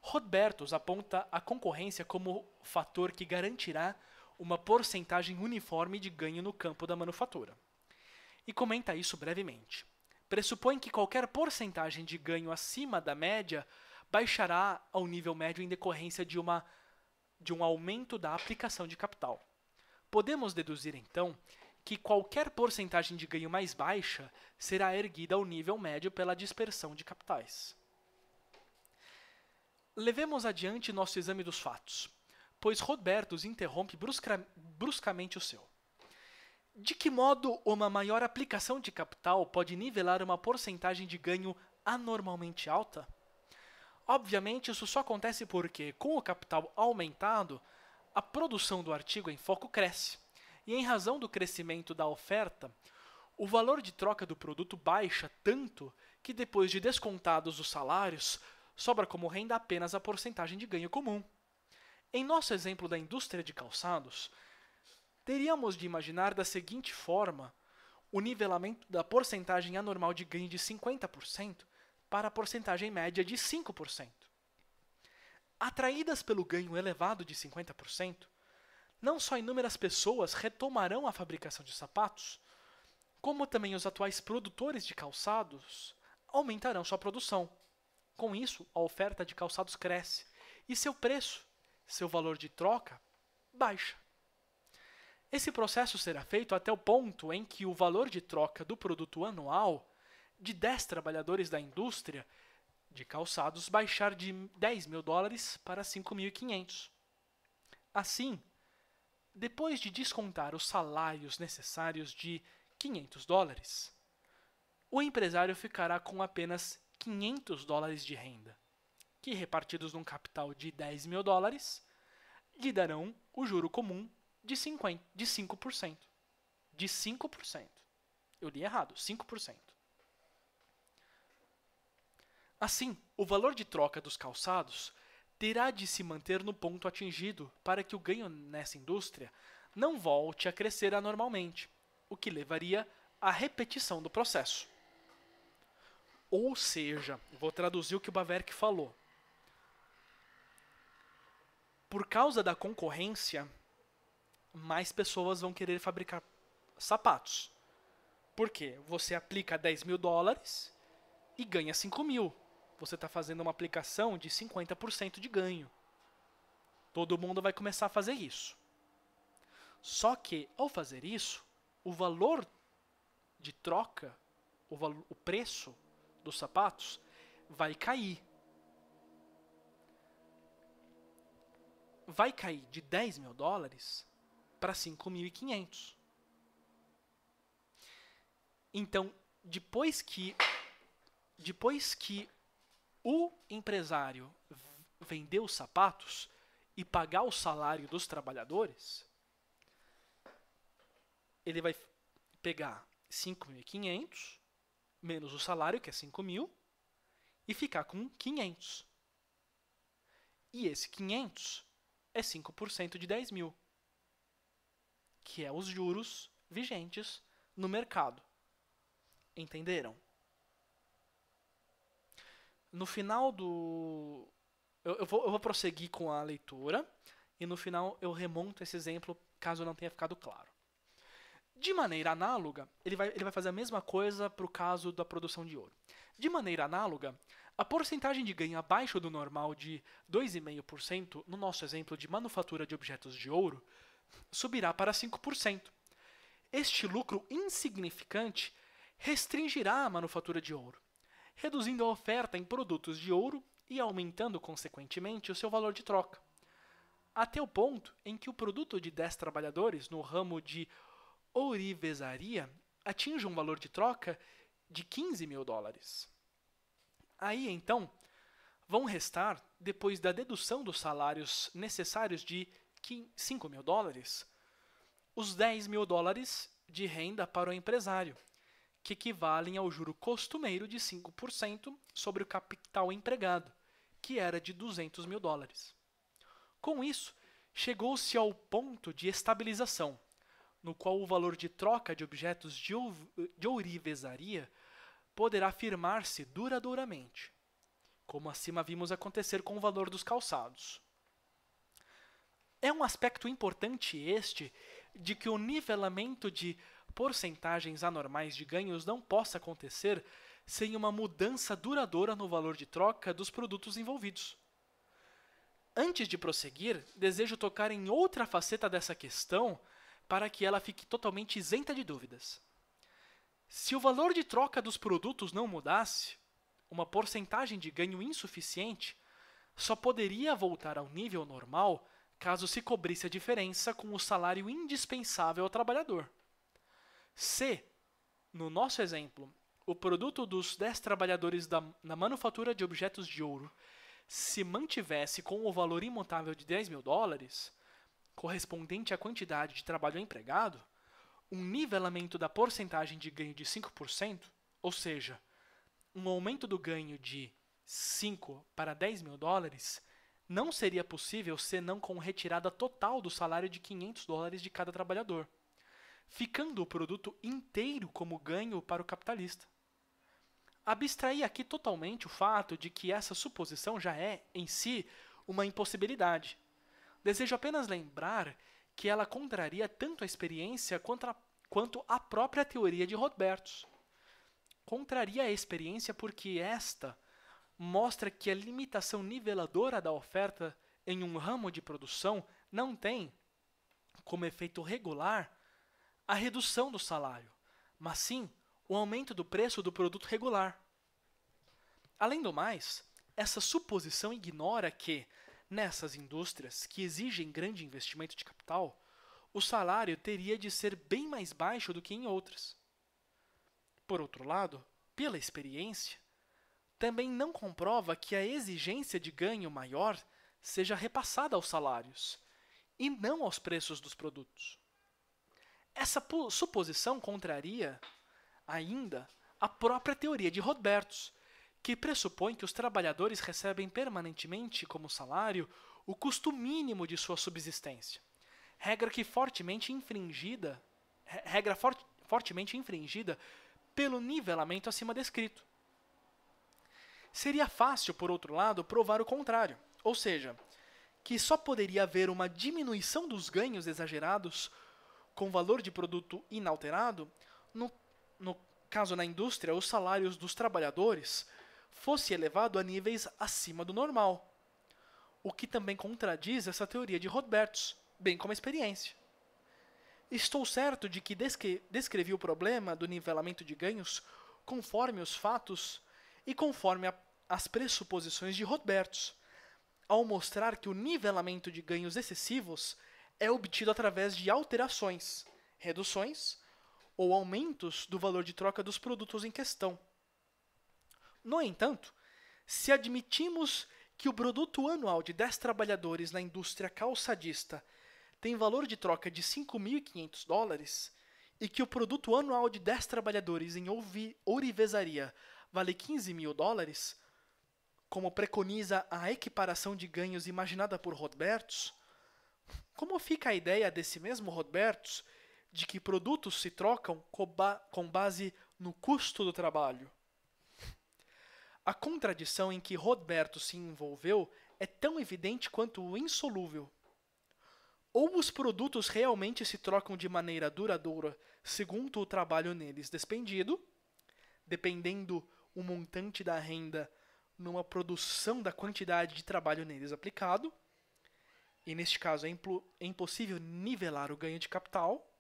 Rodbertus aponta a concorrência como fator que garantirá uma porcentagem uniforme de ganho no campo da manufatura. E comenta isso brevemente. Pressupõe que qualquer porcentagem de ganho acima da média baixará ao nível médio em decorrência de, uma, de um aumento da aplicação de capital. Podemos deduzir, então, que qualquer porcentagem de ganho mais baixa será erguida ao nível médio pela dispersão de capitais. Levemos adiante nosso exame dos fatos, pois Robertus interrompe brusca, bruscamente o seu. De que modo uma maior aplicação de capital pode nivelar uma porcentagem de ganho anormalmente alta? Obviamente, isso só acontece porque, com o capital aumentado, a produção do artigo em foco cresce e em razão do crescimento da oferta, o valor de troca do produto baixa tanto que depois de descontados os salários, sobra como renda apenas a porcentagem de ganho comum. Em nosso exemplo da indústria de calçados, teríamos de imaginar da seguinte forma o nivelamento da porcentagem anormal de ganho de 50% para a porcentagem média de 5%. Atraídas pelo ganho elevado de 50%, não só inúmeras pessoas retomarão a fabricação de sapatos, como também os atuais produtores de calçados aumentarão sua produção. Com isso, a oferta de calçados cresce e seu preço, seu valor de troca, baixa. Esse processo será feito até o ponto em que o valor de troca do produto anual de 10 trabalhadores da indústria de calçados baixar de 10 mil dólares para 5.500. Assim, depois de descontar os salários necessários de 500 dólares, o empresário ficará com apenas 500 dólares de renda, que repartidos num capital de 10 mil dólares, lhe darão o juro comum de, 50, de 5%. De 5%. Eu li errado, 5%. Assim, o valor de troca dos calçados terá de se manter no ponto atingido para que o ganho nessa indústria não volte a crescer anormalmente, o que levaria à repetição do processo. Ou seja, vou traduzir o que o Baverk falou. Por causa da concorrência, mais pessoas vão querer fabricar sapatos. Por quê? Você aplica 10 mil dólares e ganha 5 mil você está fazendo uma aplicação de 50% de ganho. Todo mundo vai começar a fazer isso. Só que, ao fazer isso, o valor de troca, o, valor, o preço dos sapatos, vai cair. Vai cair de 10 mil dólares para 5.500. Então, depois que depois que o empresário vender os sapatos e pagar o salário dos trabalhadores, ele vai pegar 5.500 menos o salário, que é 5.000, e ficar com 500. E esse 500 é 5% de 10.000, que é os juros vigentes no mercado. Entenderam? no final do. Eu, eu, vou, eu vou prosseguir com a leitura e no final eu remonto esse exemplo caso não tenha ficado claro. De maneira análoga, ele vai, ele vai fazer a mesma coisa para o caso da produção de ouro. De maneira análoga, a porcentagem de ganho abaixo do normal de 2,5% no nosso exemplo de manufatura de objetos de ouro subirá para 5%. Este lucro insignificante restringirá a manufatura de ouro reduzindo a oferta em produtos de ouro e aumentando, consequentemente, o seu valor de troca. Até o ponto em que o produto de 10 trabalhadores no ramo de ourivesaria atinge um valor de troca de 15 mil dólares. Aí então, vão restar, depois da dedução dos salários necessários de 5 mil dólares, os 10 mil dólares de renda para o empresário, que equivalem ao juro costumeiro de 5% sobre o capital empregado, que era de 200 mil dólares. Com isso, chegou-se ao ponto de estabilização, no qual o valor de troca de objetos de, de ourivesaria poderá firmar-se duradouramente, como acima vimos acontecer com o valor dos calçados. É um aspecto importante este de que o nivelamento de porcentagens anormais de ganhos não possa acontecer sem uma mudança duradoura no valor de troca dos produtos envolvidos. Antes de prosseguir, desejo tocar em outra faceta dessa questão para que ela fique totalmente isenta de dúvidas. Se o valor de troca dos produtos não mudasse, uma porcentagem de ganho insuficiente só poderia voltar ao nível normal caso se cobrisse a diferença com o salário indispensável ao trabalhador. Se, no nosso exemplo, o produto dos 10 trabalhadores da, na manufatura de objetos de ouro se mantivesse com o valor imutável de 10 mil dólares, correspondente à quantidade de trabalho empregado, um nivelamento da porcentagem de ganho de 5%, ou seja, um aumento do ganho de 5 para 10 mil dólares, não seria possível senão com retirada total do salário de 500 dólares de cada trabalhador ficando o produto inteiro como ganho para o capitalista. Abstrair aqui totalmente o fato de que essa suposição já é, em si, uma impossibilidade. Desejo apenas lembrar que ela contraria tanto a experiência quanto a, quanto a própria teoria de Roberts. Contraria a experiência porque esta mostra que a limitação niveladora da oferta em um ramo de produção não tem, como efeito regular, a redução do salário, mas sim o aumento do preço do produto regular. Além do mais, essa suposição ignora que, nessas indústrias que exigem grande investimento de capital, o salário teria de ser bem mais baixo do que em outras. Por outro lado, pela experiência, também não comprova que a exigência de ganho maior seja repassada aos salários, e não aos preços dos produtos. Essa suposição contraria ainda a própria teoria de Roberts, que pressupõe que os trabalhadores recebem permanentemente como salário o custo mínimo de sua subsistência, regra que fortemente infringida, regra for, fortemente infringida pelo nivelamento acima descrito. Seria fácil, por outro lado, provar o contrário, ou seja, que só poderia haver uma diminuição dos ganhos exagerados com valor de produto inalterado, no, no caso na indústria, os salários dos trabalhadores fosse elevado a níveis acima do normal, o que também contradiz essa teoria de Roberts, bem como a experiência. Estou certo de que descre descrevi o problema do nivelamento de ganhos conforme os fatos e conforme a, as pressuposições de Roberts, ao mostrar que o nivelamento de ganhos excessivos é obtido através de alterações, reduções ou aumentos do valor de troca dos produtos em questão. No entanto, se admitimos que o produto anual de 10 trabalhadores na indústria calçadista tem valor de troca de 5.500 dólares e que o produto anual de 10 trabalhadores em ourivesaria vale 15 mil dólares, como preconiza a equiparação de ganhos imaginada por Robertos, como fica a ideia desse mesmo Roberts de que produtos se trocam com base no custo do trabalho? A contradição em que Roberto se envolveu é tão evidente quanto insolúvel. Ou os produtos realmente se trocam de maneira duradoura, segundo o trabalho neles despendido, dependendo o montante da renda numa produção da quantidade de trabalho neles aplicado, e neste caso é, impl- é impossível nivelar o ganho de capital,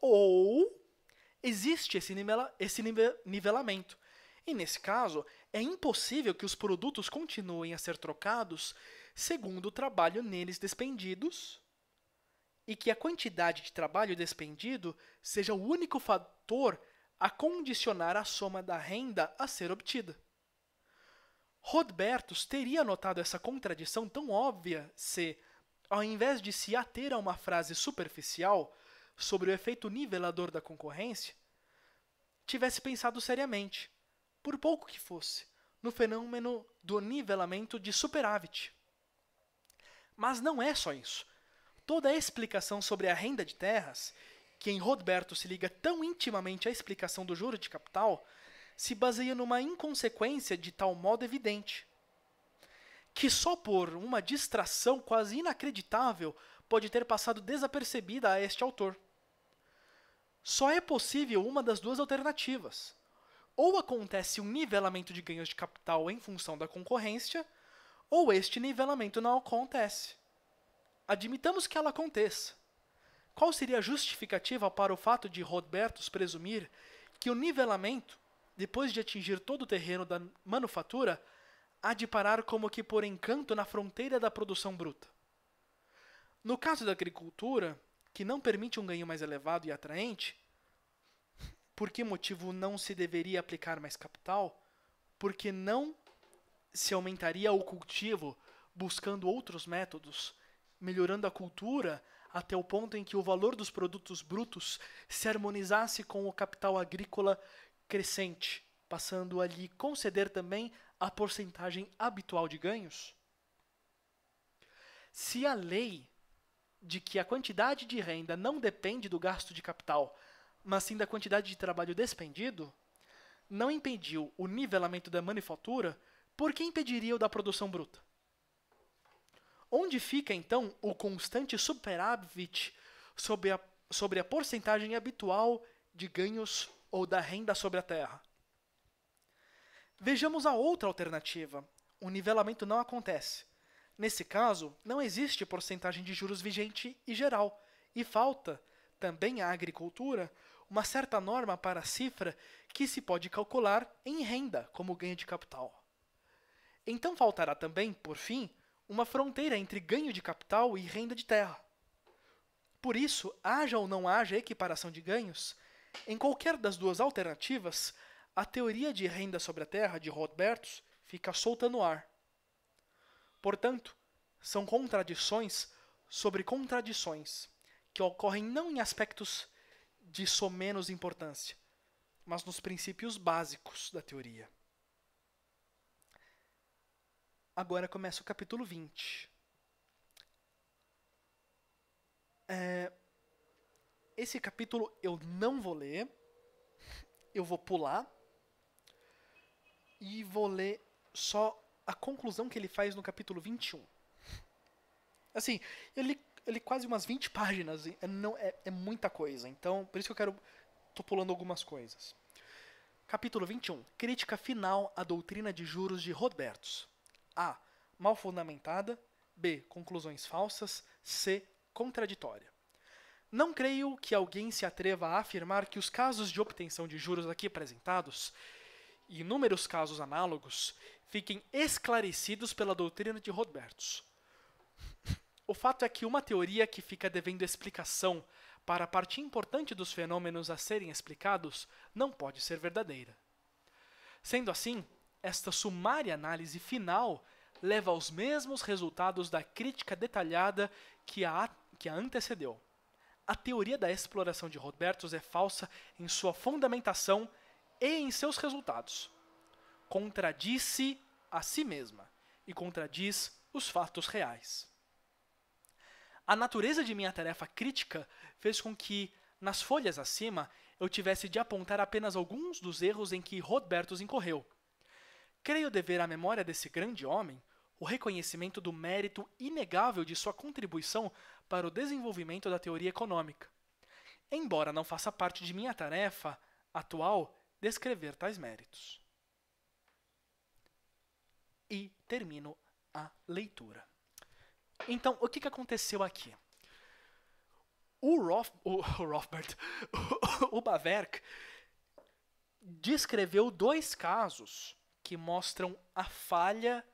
ou existe esse, nivela- esse nive- nivelamento. E nesse caso, é impossível que os produtos continuem a ser trocados segundo o trabalho neles despendidos e que a quantidade de trabalho despendido seja o único fator a condicionar a soma da renda a ser obtida. Rodbertus teria notado essa contradição tão óbvia se, ao invés de se ater a uma frase superficial sobre o efeito nivelador da concorrência, tivesse pensado seriamente, por pouco que fosse, no fenômeno do nivelamento de superávit. Mas não é só isso. Toda a explicação sobre a renda de terras, que em Rodberto se liga tão intimamente à explicação do juro de capital, se baseia numa inconsequência de tal modo evidente, que só por uma distração quase inacreditável pode ter passado desapercebida a este autor. Só é possível uma das duas alternativas. Ou acontece um nivelamento de ganhos de capital em função da concorrência, ou este nivelamento não acontece. Admitamos que ela aconteça. Qual seria a justificativa para o fato de Roberto presumir que o nivelamento depois de atingir todo o terreno da manufatura, há de parar como que por encanto na fronteira da produção bruta. No caso da agricultura, que não permite um ganho mais elevado e atraente, por que motivo não se deveria aplicar mais capital? Porque não se aumentaria o cultivo buscando outros métodos, melhorando a cultura até o ponto em que o valor dos produtos brutos se harmonizasse com o capital agrícola crescente, passando a lhe conceder também a porcentagem habitual de ganhos? Se a lei de que a quantidade de renda não depende do gasto de capital, mas sim da quantidade de trabalho despendido, não impediu o nivelamento da manufatura, por que impediria o da produção bruta? Onde fica então o constante superávit sobre a, sobre a porcentagem habitual de ganhos ou da renda sobre a terra. Vejamos a outra alternativa. O nivelamento não acontece. Nesse caso, não existe porcentagem de juros vigente e geral, e falta, também à agricultura, uma certa norma para a cifra que se pode calcular em renda como ganho de capital. Então faltará também, por fim, uma fronteira entre ganho de capital e renda de terra. Por isso, haja ou não haja equiparação de ganhos, em qualquer das duas alternativas, a teoria de renda sobre a Terra de Robertus fica solta no ar. Portanto, são contradições sobre contradições, que ocorrem não em aspectos de somenos importância, mas nos princípios básicos da teoria. Agora começa o capítulo 20. É, esse capítulo eu não vou ler. Eu vou pular. E vou ler só a conclusão que ele faz no capítulo 21. Assim, ele ele quase umas 20 páginas, é, não é, é muita coisa. Então, por isso que eu quero tô pulando algumas coisas. Capítulo 21. Crítica final à doutrina de juros de Robertos. A. Mal fundamentada. B. Conclusões falsas. C. Contraditória. Não creio que alguém se atreva a afirmar que os casos de obtenção de juros aqui apresentados, e inúmeros casos análogos, fiquem esclarecidos pela doutrina de Roberts. O fato é que uma teoria que fica devendo explicação para a parte importante dos fenômenos a serem explicados não pode ser verdadeira. Sendo assim, esta sumária análise final leva aos mesmos resultados da crítica detalhada que a, que a antecedeu a teoria da exploração de Robertus é falsa em sua fundamentação e em seus resultados. Contradiz-se a si mesma e contradiz os fatos reais. A natureza de minha tarefa crítica fez com que, nas folhas acima, eu tivesse de apontar apenas alguns dos erros em que Rodbertus incorreu. Creio dever à memória desse grande homem o reconhecimento do mérito inegável de sua contribuição para o desenvolvimento da teoria econômica. Embora não faça parte de minha tarefa atual descrever tais méritos. E termino a leitura. Então, o que, que aconteceu aqui? O, Roth, o, Rothbard, o, o Baverk, descreveu dois casos que mostram a falha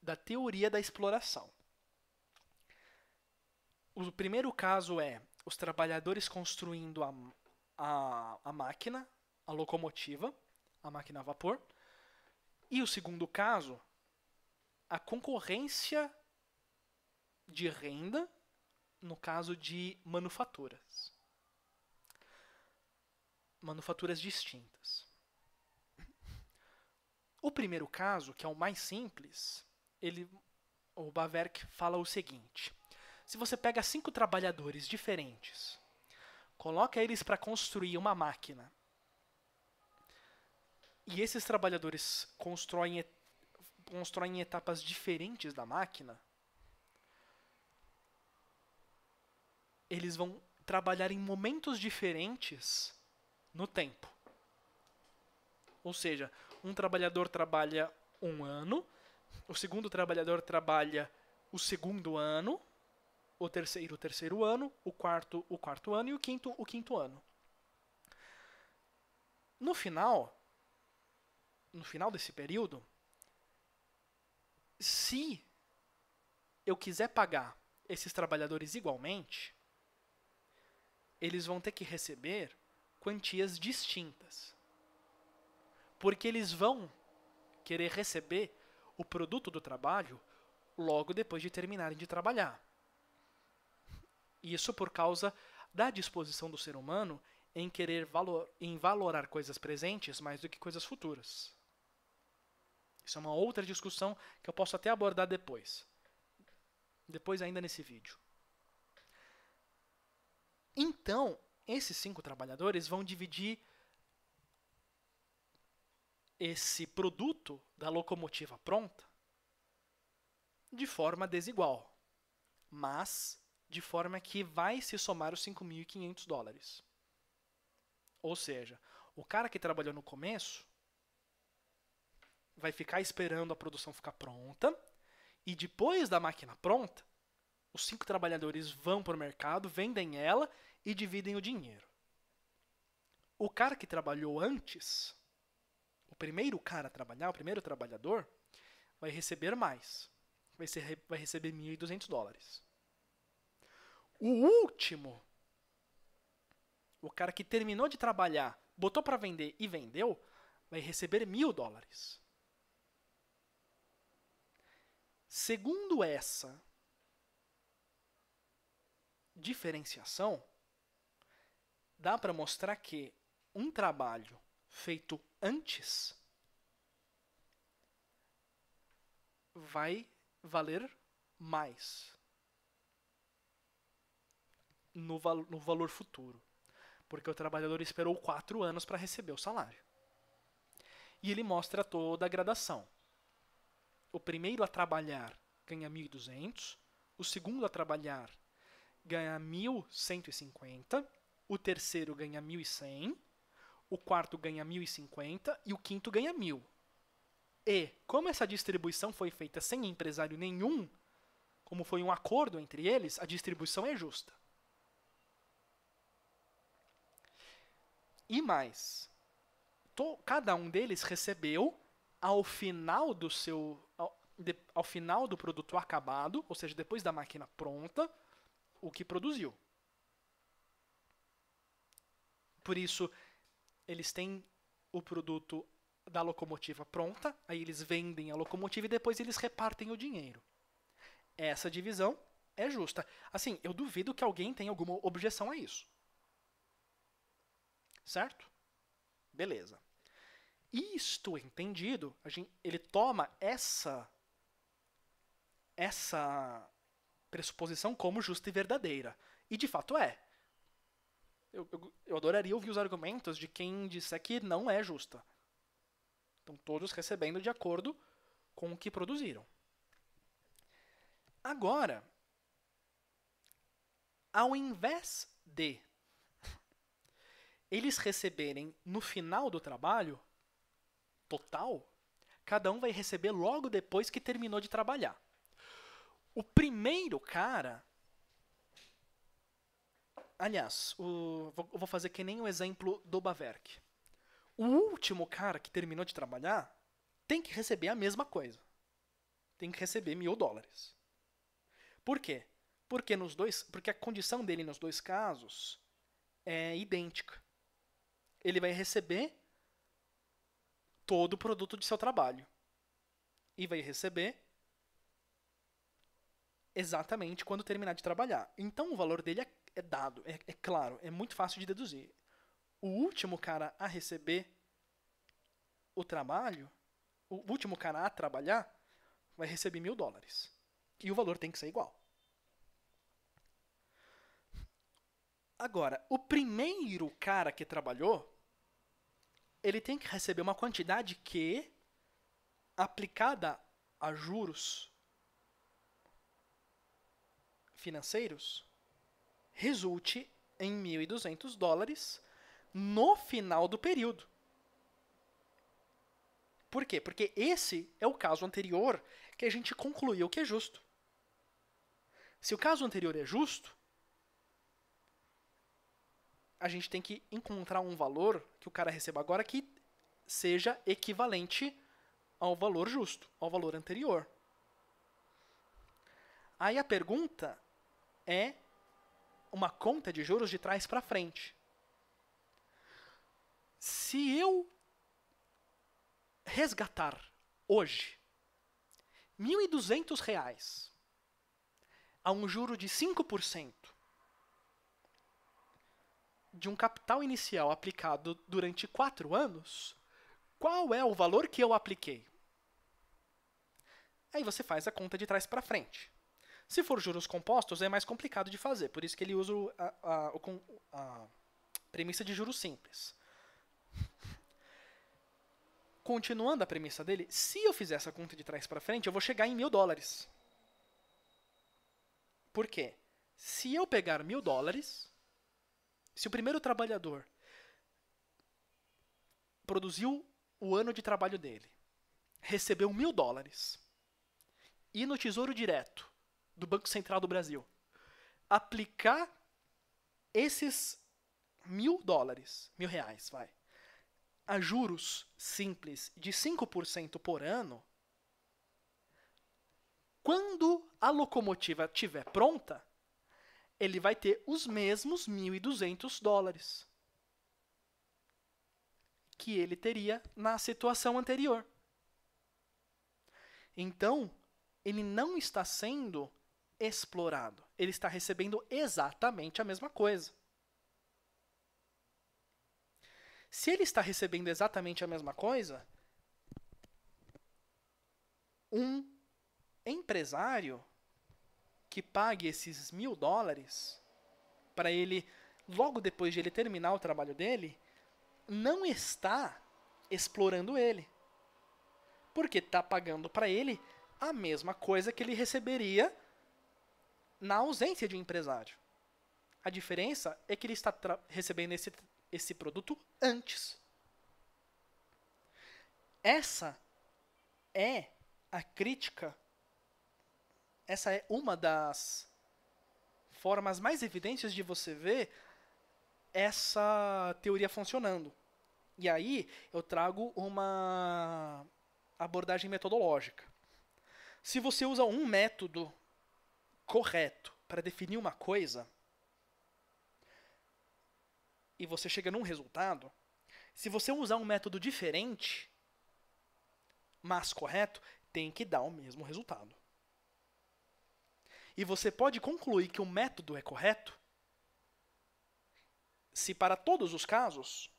da teoria da exploração. O primeiro caso é os trabalhadores construindo a, a, a máquina, a locomotiva, a máquina a vapor. E o segundo caso, a concorrência de renda no caso de manufaturas. Manufaturas distintas. O primeiro caso, que é o mais simples, ele o Baverk fala o seguinte: se você pega cinco trabalhadores diferentes, coloca eles para construir uma máquina, e esses trabalhadores constroem, constroem etapas diferentes da máquina, eles vão trabalhar em momentos diferentes no tempo. Ou seja, um trabalhador trabalha um ano, o segundo trabalhador trabalha o segundo ano, o terceiro, o terceiro ano, o quarto, o quarto ano e o quinto, o quinto ano. No final, no final desse período, se eu quiser pagar esses trabalhadores igualmente, eles vão ter que receber quantias distintas. Porque eles vão querer receber o produto do trabalho logo depois de terminarem de trabalhar. Isso por causa da disposição do ser humano em querer valor, em valorar coisas presentes mais do que coisas futuras. Isso é uma outra discussão que eu posso até abordar depois. Depois ainda nesse vídeo. Então, esses cinco trabalhadores vão dividir esse produto da locomotiva pronta de forma desigual, mas de forma que vai se somar os 5.500 dólares. Ou seja, o cara que trabalhou no começo vai ficar esperando a produção ficar pronta e depois da máquina pronta, os cinco trabalhadores vão para o mercado, vendem ela e dividem o dinheiro. O cara que trabalhou antes, o primeiro cara a trabalhar, o primeiro trabalhador, vai receber mais. Vai, ser, vai receber 1.200 dólares. O último, o cara que terminou de trabalhar, botou para vender e vendeu, vai receber mil dólares. Segundo essa diferenciação, dá para mostrar que um trabalho feito antes vai valer mais no, val no valor futuro. Porque o trabalhador esperou quatro anos para receber o salário. E ele mostra toda a gradação. O primeiro a trabalhar ganha 1.200, o segundo a trabalhar ganha 1.150, o terceiro ganha 1.100, o quarto ganha 1.050 e o quinto ganha 1.000. E, como essa distribuição foi feita sem empresário nenhum, como foi um acordo entre eles, a distribuição é justa. E mais, to, cada um deles recebeu, ao final do seu. Ao, de, ao final do produto acabado, ou seja, depois da máquina pronta, o que produziu. Por isso, eles têm o produto da locomotiva pronta, aí eles vendem a locomotiva e depois eles repartem o dinheiro. Essa divisão é justa. Assim, eu duvido que alguém tenha alguma objeção a isso. Certo? Beleza. Isto entendido, a gente, ele toma essa essa pressuposição como justa e verdadeira. E de fato é. Eu, eu, eu, adoraria ouvir os argumentos de quem disser que não é justa. Estão todos recebendo de acordo com o que produziram. Agora, ao invés de eles receberem no final do trabalho total, cada um vai receber logo depois que terminou de trabalhar. O primeiro cara. Aliás, o, vou fazer que nem o exemplo do Baverk. O último cara que terminou de trabalhar tem que receber a mesma coisa. Tem que receber mil dólares. Por quê? Porque nos dois, porque a condição dele nos dois casos é idêntica ele vai receber todo o produto de seu trabalho. E vai receber exatamente quando terminar de trabalhar. Então o valor dele é, é dado, é, é claro, é muito fácil de deduzir. O último cara a receber o trabalho, o último cara a trabalhar, vai receber mil dólares. E o valor tem que ser igual. Agora, o primeiro cara que trabalhou ele tem que receber uma quantidade que, aplicada a juros financeiros, resulte em 1.200 dólares no final do período. Por quê? Porque esse é o caso anterior que a gente concluiu que é justo. Se o caso anterior é justo, a gente tem que encontrar um valor que o cara receba agora que seja equivalente ao valor justo, ao valor anterior. Aí a pergunta é uma conta de juros de trás para frente. Se eu resgatar hoje R$ 1.200 a um juro de 5%, de um capital inicial aplicado durante quatro anos, qual é o valor que eu apliquei? Aí você faz a conta de trás para frente. Se for juros compostos, é mais complicado de fazer, por isso que ele usa a, a, a premissa de juros simples. Continuando a premissa dele, se eu fizer essa conta de trás para frente, eu vou chegar em mil dólares. Por quê? Se eu pegar mil dólares se o primeiro trabalhador produziu o ano de trabalho dele, recebeu mil dólares, ir no Tesouro Direto do Banco Central do Brasil, aplicar esses mil dólares, mil reais, vai, a juros simples de 5% por ano, quando a locomotiva estiver pronta, ele vai ter os mesmos 1.200 dólares que ele teria na situação anterior. Então, ele não está sendo explorado. Ele está recebendo exatamente a mesma coisa. Se ele está recebendo exatamente a mesma coisa, um empresário que pague esses mil dólares para ele, logo depois de ele terminar o trabalho dele, não está explorando ele. Porque está pagando para ele a mesma coisa que ele receberia na ausência de um empresário. A diferença é que ele está recebendo esse, esse produto antes. Essa é a crítica essa é uma das formas mais evidentes de você ver essa teoria funcionando. E aí eu trago uma abordagem metodológica. Se você usa um método correto para definir uma coisa e você chega num resultado, se você usar um método diferente, mas correto, tem que dar o mesmo resultado e você pode concluir que o método é correto se para todos os casos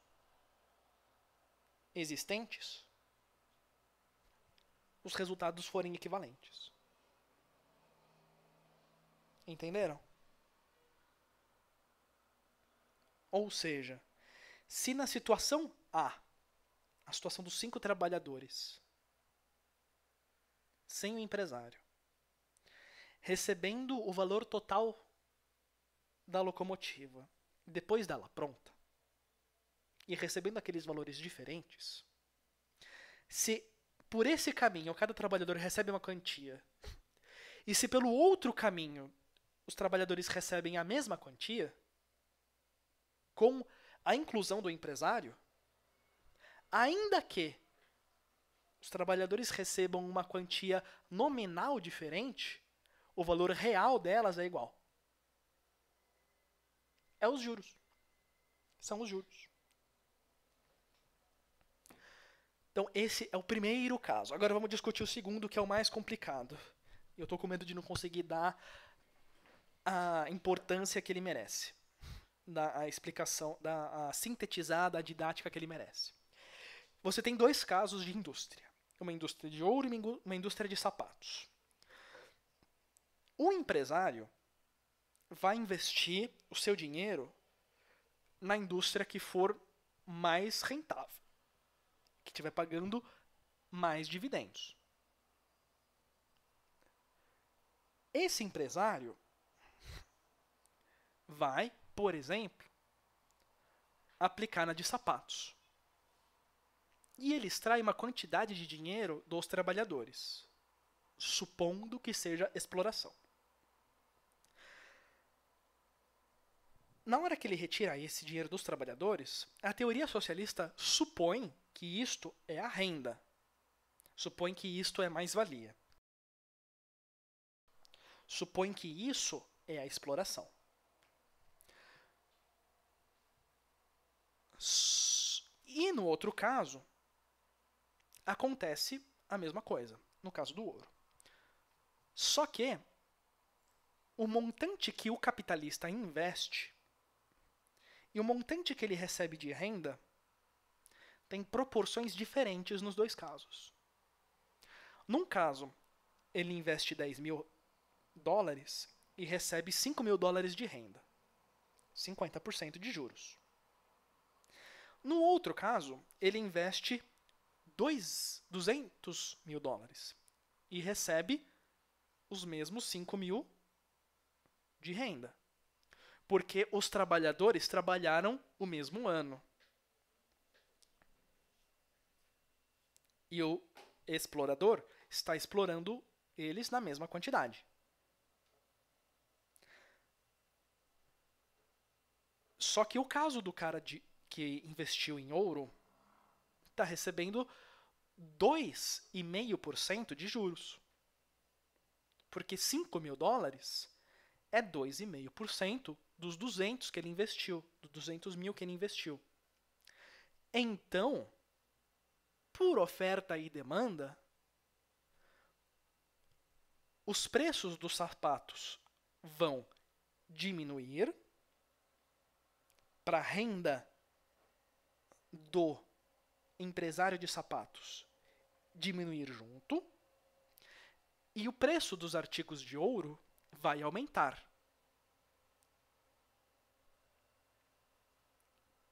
existentes os resultados forem equivalentes. Entenderam? Ou seja, se na situação A, a situação dos cinco trabalhadores, sem o empresário, recebendo o valor total da locomotiva, depois dela pronta, e recebendo aqueles valores diferentes, se por esse caminho cada trabalhador recebe uma quantia, e se pelo outro caminho os trabalhadores recebem a mesma quantia, com a inclusão do empresário, ainda que os trabalhadores recebam uma quantia nominal diferente, o valor real delas é igual. É os juros. São os juros. Então, esse é o primeiro caso. Agora vamos discutir o segundo, que é o mais complicado. Eu estou com medo de não conseguir dar a importância que ele merece, da, a explicação, da a sintetizada, a didática que ele merece. Você tem dois casos de indústria: uma indústria de ouro e uma indústria de sapatos. O empresário vai investir o seu dinheiro na indústria que for mais rentável, que estiver pagando mais dividendos. Esse empresário vai, por exemplo, aplicar na de sapatos. E ele extrai uma quantidade de dinheiro dos trabalhadores, supondo que seja exploração. Na hora que ele retira esse dinheiro dos trabalhadores, a teoria socialista supõe que isto é a renda. Supõe que isto é mais-valia. Supõe que isso é a exploração. E no outro caso, acontece a mesma coisa, no caso do ouro. Só que o montante que o capitalista investe e o montante que ele recebe de renda tem proporções diferentes nos dois casos. Num caso, ele investe 10 mil dólares e recebe 5 mil dólares de renda, 50% de juros. No outro caso, ele investe 200 mil dólares e recebe os mesmos 5 mil de renda, porque os trabalhadores trabalharam o mesmo ano. E o explorador está explorando eles na mesma quantidade. Só que o caso do cara de, que investiu em ouro está recebendo 2,5% de juros. Porque 5 mil dólares é 2,5% dos 200 que ele investiu, dos 200 mil que ele investiu. Então, por oferta e demanda, os preços dos sapatos vão diminuir para a renda do empresário de sapatos diminuir junto e o preço dos artigos de ouro vai aumentar.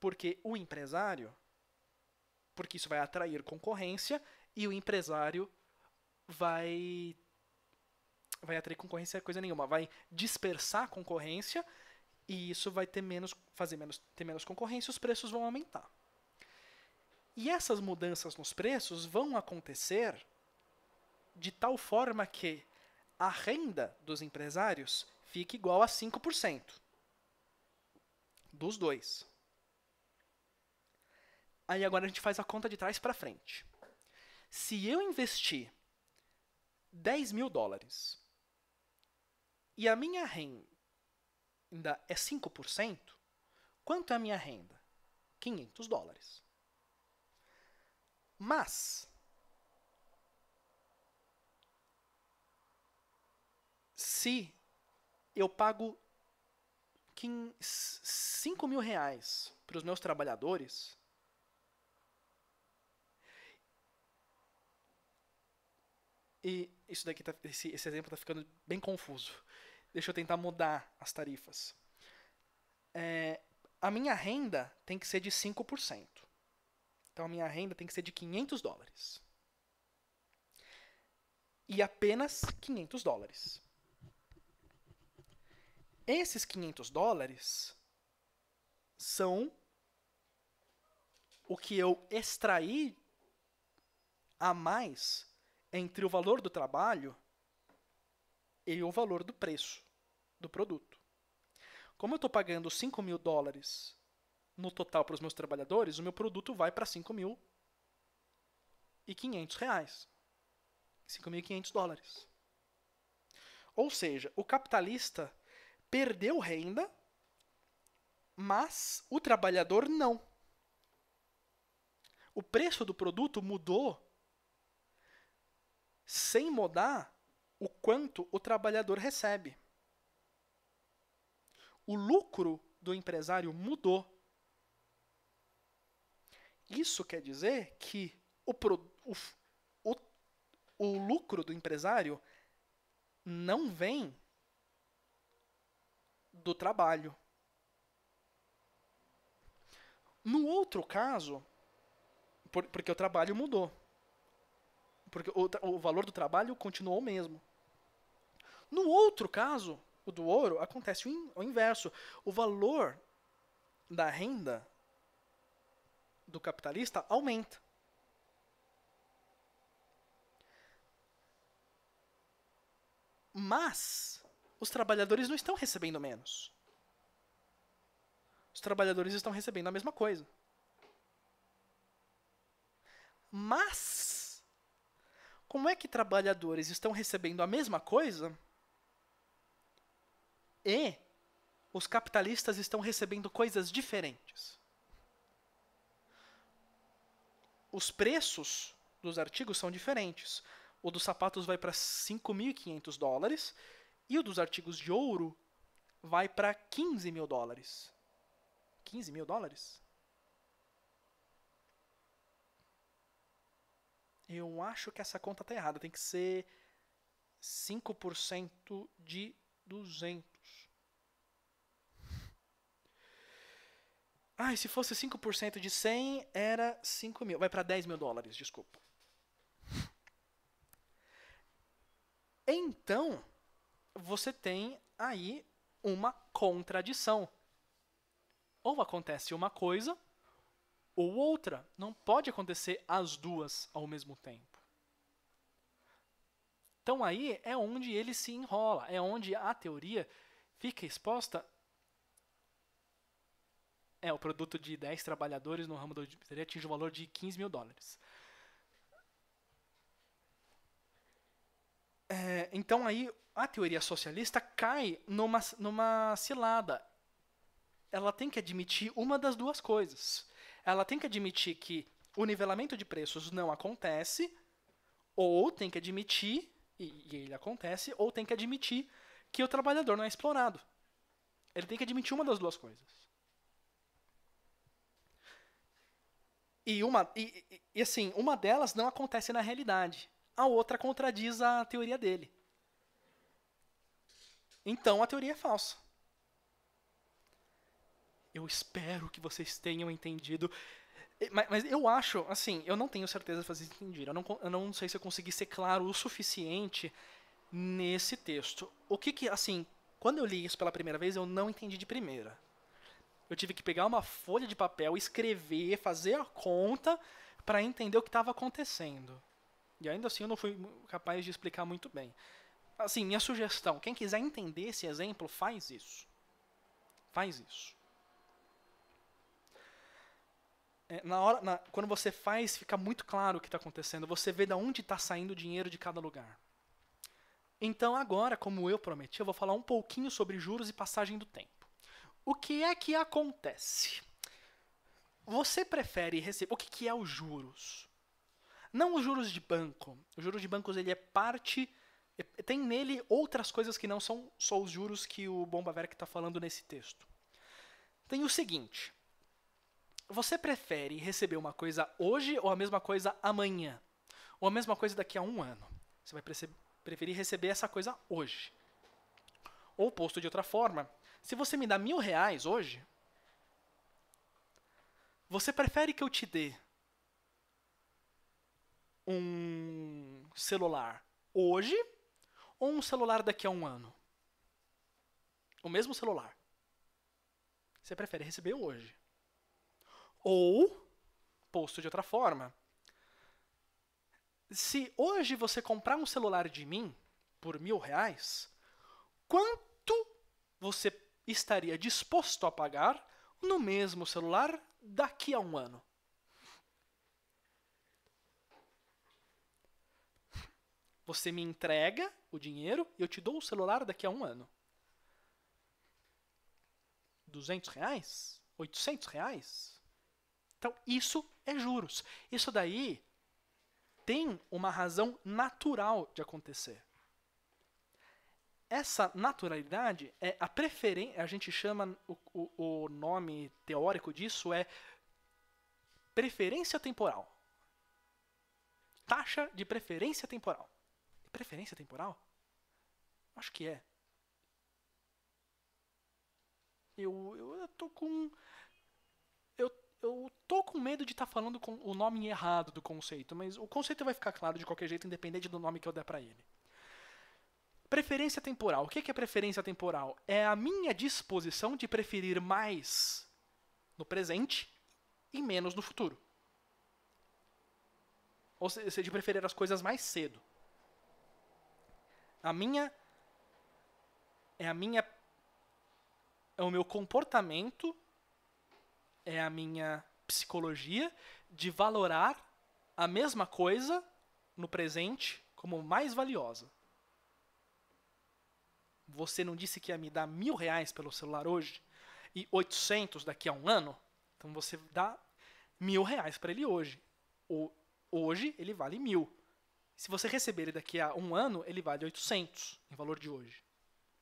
Porque o empresário. Porque isso vai atrair concorrência e o empresário vai. Vai atrair concorrência coisa nenhuma. Vai dispersar a concorrência e isso vai ter menos, fazer menos, ter menos concorrência os preços vão aumentar. E essas mudanças nos preços vão acontecer de tal forma que a renda dos empresários fique igual a 5% dos dois. Aí agora a gente faz a conta de trás para frente. Se eu investir 10 mil dólares e a minha renda é 5%, quanto é a minha renda? 500 dólares. Mas, se eu pago 5 mil reais para os meus trabalhadores, E isso daqui tá, esse, esse exemplo está ficando bem confuso. Deixa eu tentar mudar as tarifas. É, a minha renda tem que ser de 5%. Então a minha renda tem que ser de 500 dólares. E apenas 500 dólares. Esses 500 dólares são o que eu extraí a mais entre o valor do trabalho e o valor do preço do produto. Como eu estou pagando 5 mil dólares no total para os meus trabalhadores, o meu produto vai para 5 mil e 500 reais. 5.500 dólares. Ou seja, o capitalista perdeu renda, mas o trabalhador não. O preço do produto mudou sem mudar o quanto o trabalhador recebe. O lucro do empresário mudou. Isso quer dizer que o, pro, o, o, o lucro do empresário não vem do trabalho. No outro caso, por, porque o trabalho mudou. Porque o, o valor do trabalho continuou o mesmo. No outro caso, o do ouro, acontece o, in, o inverso. O valor da renda do capitalista aumenta. Mas os trabalhadores não estão recebendo menos. Os trabalhadores estão recebendo a mesma coisa. Mas como é que trabalhadores estão recebendo a mesma coisa? E os capitalistas estão recebendo coisas diferentes. Os preços dos artigos são diferentes. O dos sapatos vai para 5.500 dólares e o dos artigos de ouro vai para 15 mil dólares. 15 mil dólares? Eu acho que essa conta está errada. Tem que ser 5% de 200. Ah, e se fosse 5% de 100, era 5 mil. Vai para 10 mil dólares, desculpa. Então, você tem aí uma contradição. Ou acontece uma coisa, ou outra. Não pode acontecer as duas ao mesmo tempo. Então aí é onde ele se enrola, é onde a teoria fica exposta. É, o produto de 10 trabalhadores no ramo da auditoria atinge o valor de 15 mil dólares. É, então aí a teoria socialista cai numa, numa cilada. Ela tem que admitir uma das duas coisas ela tem que admitir que o nivelamento de preços não acontece, ou tem que admitir, e, ele acontece, ou tem que admitir que o trabalhador não é explorado. Ele tem que admitir uma das duas coisas. E, uma, e, e assim, uma delas não acontece na realidade. A outra contradiz a teoria dele. Então a teoria é falsa. Eu espero que vocês tenham entendido. Mas, mas, eu acho, assim, eu não tenho certeza se vocês entenderam. Eu não, eu não sei se eu consegui ser claro o suficiente nesse texto. O que que, assim, quando eu li isso pela primeira vez, eu não entendi de primeira. Eu tive que pegar uma folha de papel, escrever, fazer a conta para entender o que estava acontecendo. E ainda assim eu não fui capaz de explicar muito bem. Assim, minha sugestão, quem quiser entender esse exemplo, faz isso. Faz isso. É, na hora, na, quando você faz, fica muito claro o que está acontecendo. Você vê de onde está saindo o dinheiro de cada lugar. Então, agora, como eu prometi, eu vou falar um pouquinho sobre juros e passagem do tempo. O que é que acontece? Você prefere receber. O que, que é os juros? Não os juros de banco. Os juros de bancos ele é parte. É, tem nele outras coisas que não são só os juros que o Bomba que está falando nesse texto. Tem o seguinte: você prefere receber uma coisa hoje ou a mesma coisa amanhã? Ou a mesma coisa daqui a um ano? Você vai preferir receber essa coisa hoje. Ou posto de outra forma, se você me dá mil reais hoje, você prefere que eu te dê um celular hoje ou um celular daqui a um ano? O mesmo celular. Você prefere receber hoje. Ou, posto de outra forma, se hoje você comprar um celular de mim por mil reais, quanto você estaria disposto a pagar no mesmo celular daqui a um ano? Você me entrega o dinheiro e eu te dou o celular daqui a um ano. 200 reais? 800 reais? Então, isso é juros. Isso daí tem uma razão natural de acontecer. Essa naturalidade é a preferência, a gente chama o, o, o nome teórico disso é preferência temporal. Taxa de preferência temporal. Preferência temporal? Acho que é. Eu, eu tô com eu tô com medo de estar tá falando com o nome errado do conceito, mas o conceito vai ficar claro de qualquer jeito, independente do nome que eu der para ele. Preferência temporal. O que é preferência temporal? É a minha disposição de preferir mais no presente e menos no futuro. Ou seja, de preferir as coisas mais cedo. A minha é a minha é o meu comportamento é a minha psicologia de valorar a mesma coisa no presente como mais valiosa. Você não disse que ia me dar mil reais pelo celular hoje e 800 daqui a um ano? Então você dá mil reais para ele hoje. O hoje ele vale mil. Se você receber ele daqui a um ano, ele vale 800 em valor de hoje.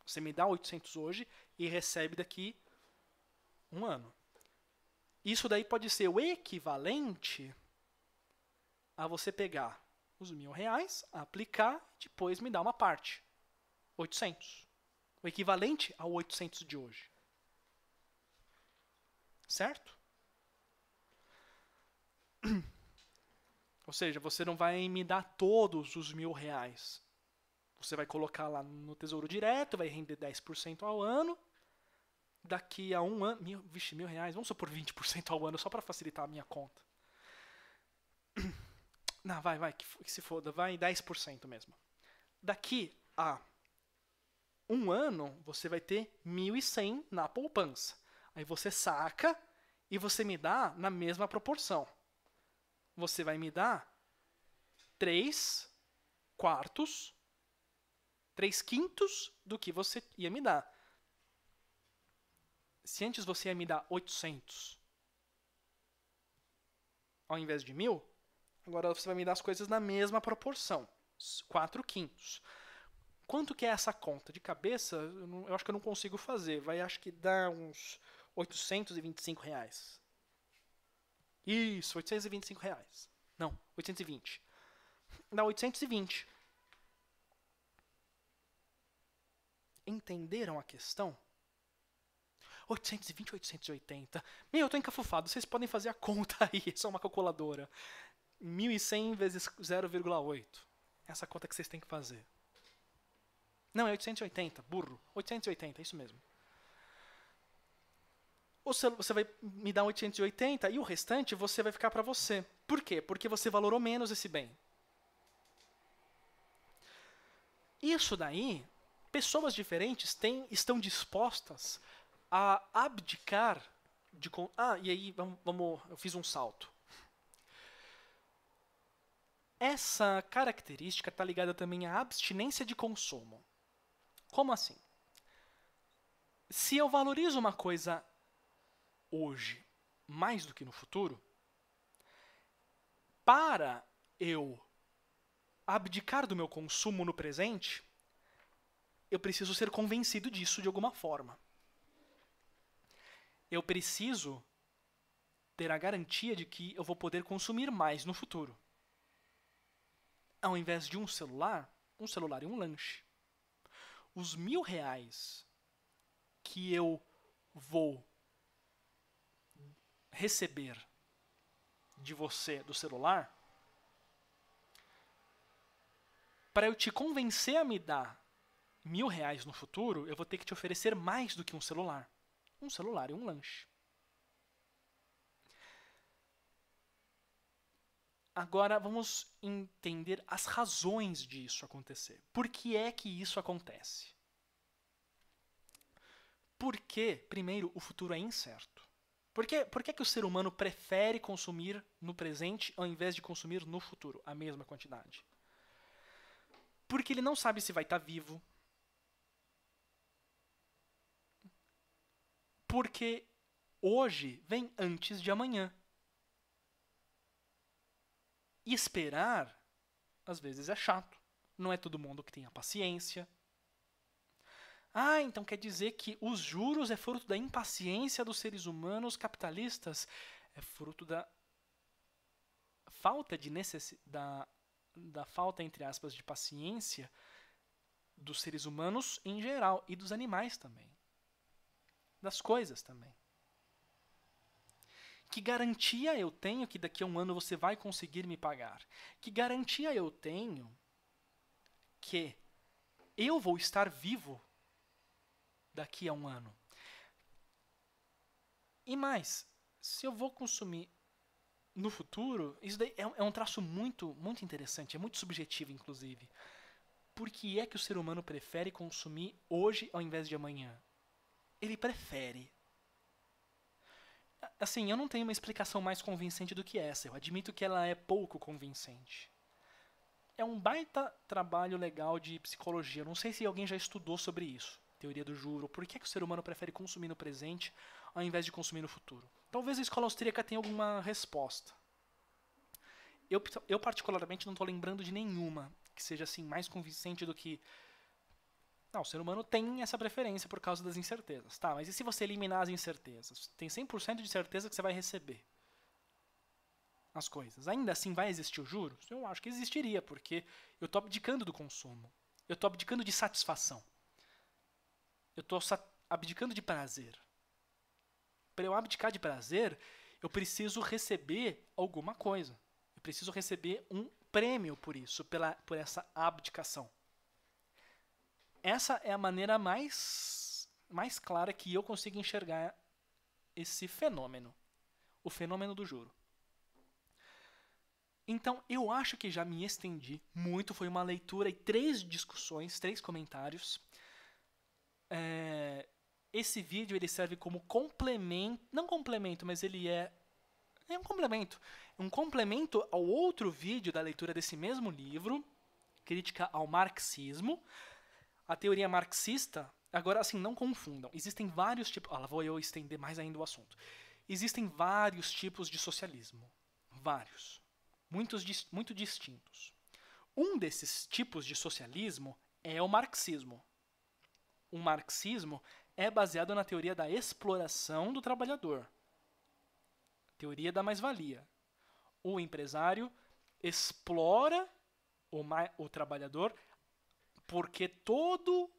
Você me dá 800 hoje e recebe daqui um ano. Isso daí pode ser o equivalente a você pegar os mil reais, aplicar, depois me dar uma parte. 800. O equivalente ao 800 de hoje. Certo? Ou seja, você não vai me dar todos os mil reais. Você vai colocar lá no Tesouro Direto, vai render 10% ao ano, daqui a um ano, mil, vixe, mil reais, vamos supor 20% ao ano, só para facilitar a minha conta. Não, vai, vai, que, que se foda, vai em 10% mesmo. Daqui a um ano, você vai ter 1.100 na poupança. Aí você saca e você me dá na mesma proporção. Você vai me dar 3 quartos, 3 quintos do que você ia me dar se antes você ia me dar 800 ao invés de 1000, agora você vai me dar as coisas na mesma proporção, 4 quintos. Quanto que é essa conta? De cabeça, eu, acho que eu não consigo fazer. Vai, acho que dá uns 825 reais. Isso, 825 reais. Não, 820. Dá 820. Entenderam a questão? 820, 880. Meu, eu tô encafufado, vocês podem fazer a conta aí, é só uma calculadora. 1.100 vezes 0,8. Essa conta que vocês têm que fazer. Não, é 880, burro. 880, é isso mesmo. Ou você vai me dar 880 e o restante você vai ficar para você. Por quê? Porque você valorou menos esse bem. Isso daí, pessoas diferentes têm, estão dispostas a abdicar de. Ah, e aí, vamos, vamos eu fiz um salto. Essa característica está ligada também à abstinência de consumo. Como assim? Se eu valorizo uma coisa hoje mais do que no futuro, para eu abdicar do meu consumo no presente, eu preciso ser convencido disso de alguma forma eu preciso ter a garantia de que eu vou poder consumir mais no futuro. Ao invés de um celular, um celular e um lanche. Os mil reais que eu vou receber de você do celular, para eu te convencer a me dar mil reais no futuro, eu vou ter que te oferecer mais do que um celular um celular e um lanche. Agora vamos entender as razões disso acontecer. Por que é que isso acontece? Porque, primeiro, o futuro é incerto. Por que, por que, que o ser humano prefere consumir no presente ao invés de consumir no futuro a mesma quantidade? Porque ele não sabe se vai estar tá vivo, Porque hoje vem antes de amanhã. E esperar, às vezes, é chato. Não é todo mundo que tem a paciência. Ah, então quer dizer que os juros é fruto da impaciência dos seres humanos capitalistas? É fruto da falta de necess... da, da falta, entre aspas, de paciência dos seres humanos em geral e dos animais também das coisas também. Que garantia eu tenho que daqui a um ano você vai conseguir me pagar? Que garantia eu tenho que eu vou estar vivo daqui a um ano? E mais, se eu vou consumir no futuro, isso daí é, um é traço muito, muito interessante, é muito subjetivo, inclusive. Por que é que o ser humano prefere consumir hoje ao invés de amanhã? ele prefere. Assim, eu não tenho uma explicação mais convincente do que essa. Eu admito que ela é pouco convincente. É um baita trabalho legal de psicologia. não sei se alguém já estudou sobre isso. Teoria do juro. Por que, é que o ser humano prefere consumir no presente ao invés de consumir no futuro? Talvez a escola austríaca tenha alguma resposta. Eu, eu particularmente, não estou lembrando de nenhuma que seja assim mais convincente do que não, o ser humano tem essa preferência por causa das incertezas. Tá, mas e se você eliminar as incertezas? Tem 100% de certeza que você vai receber as coisas. Ainda assim vai existir o juros? Eu acho que existiria, porque eu estou abdicando do consumo. Eu estou abdicando de satisfação. Eu estou abdicando de prazer. Para eu abdicar de prazer, eu preciso receber alguma coisa. Eu preciso receber um prêmio por isso, pela, por essa abdicação essa é a maneira mais, mais clara que eu consigo enxergar esse fenômeno. O fenômeno do juro. Então, eu acho que já me estendi muito. Foi uma leitura e três discussões, três comentários. É, esse vídeo ele serve como complemento, não complemento, mas ele é é um complemento, um complemento ao outro vídeo da leitura desse mesmo livro, crítica ao marxismo, a teoria marxista, agora assim, não confundam. Existem vários tipos. Ah, lá vou eu estender mais ainda o assunto. Existem vários tipos de socialismo. Vários. Muitos, muito distintos. Um desses tipos de socialismo é o marxismo. O marxismo é baseado na teoria da exploração do trabalhador. Teoria da mais-valia. O empresário explora o, o trabalhador porque todo.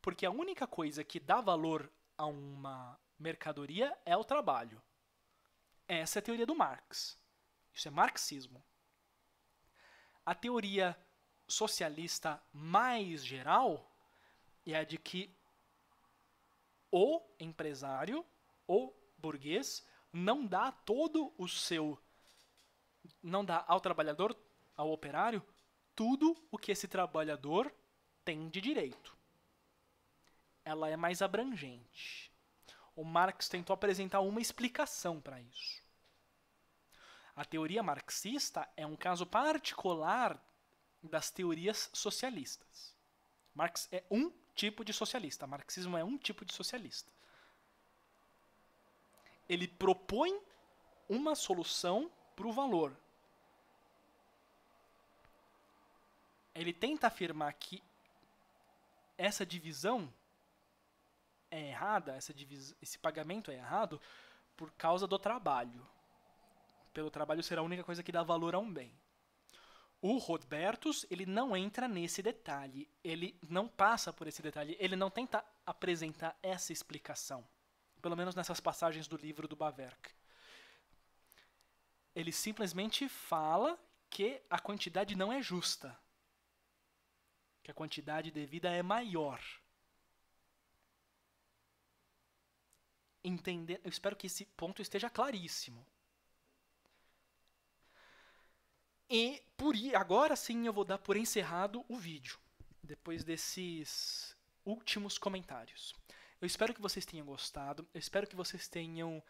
Porque a única coisa que dá valor a uma mercadoria é o trabalho. Essa é a teoria do Marx. Isso é marxismo. A teoria socialista mais geral é a de que o empresário, o burguês, não dá todo o seu. não dá ao trabalhador, ao operário, tudo o que esse trabalhador tem de direito. Ela é mais abrangente. O Marx tentou apresentar uma explicação para isso. A teoria marxista é um caso particular das teorias socialistas. Marx é um tipo de socialista. Marxismo é um tipo de socialista. Ele propõe uma solução para o valor, ele tenta afirmar que essa divisão é errada, essa esse pagamento é errado por causa do trabalho. Pelo trabalho ser a única coisa que dá valor a um bem. O Robertus, ele não entra nesse detalhe, ele não passa por esse detalhe, ele não tenta apresentar essa explicação, pelo menos nessas passagens do livro do Baverk. Ele simplesmente fala que a quantidade não é justa que a quantidade devida é maior. Entender, eu espero que esse ponto esteja claríssimo. E por agora sim eu vou dar por encerrado o vídeo, depois desses últimos comentários. Eu espero que vocês tenham gostado, eu espero que vocês tenham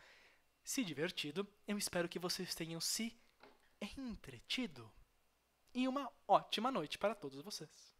se divertido, eu espero que vocês tenham se entretido. E uma ótima noite para todos vocês.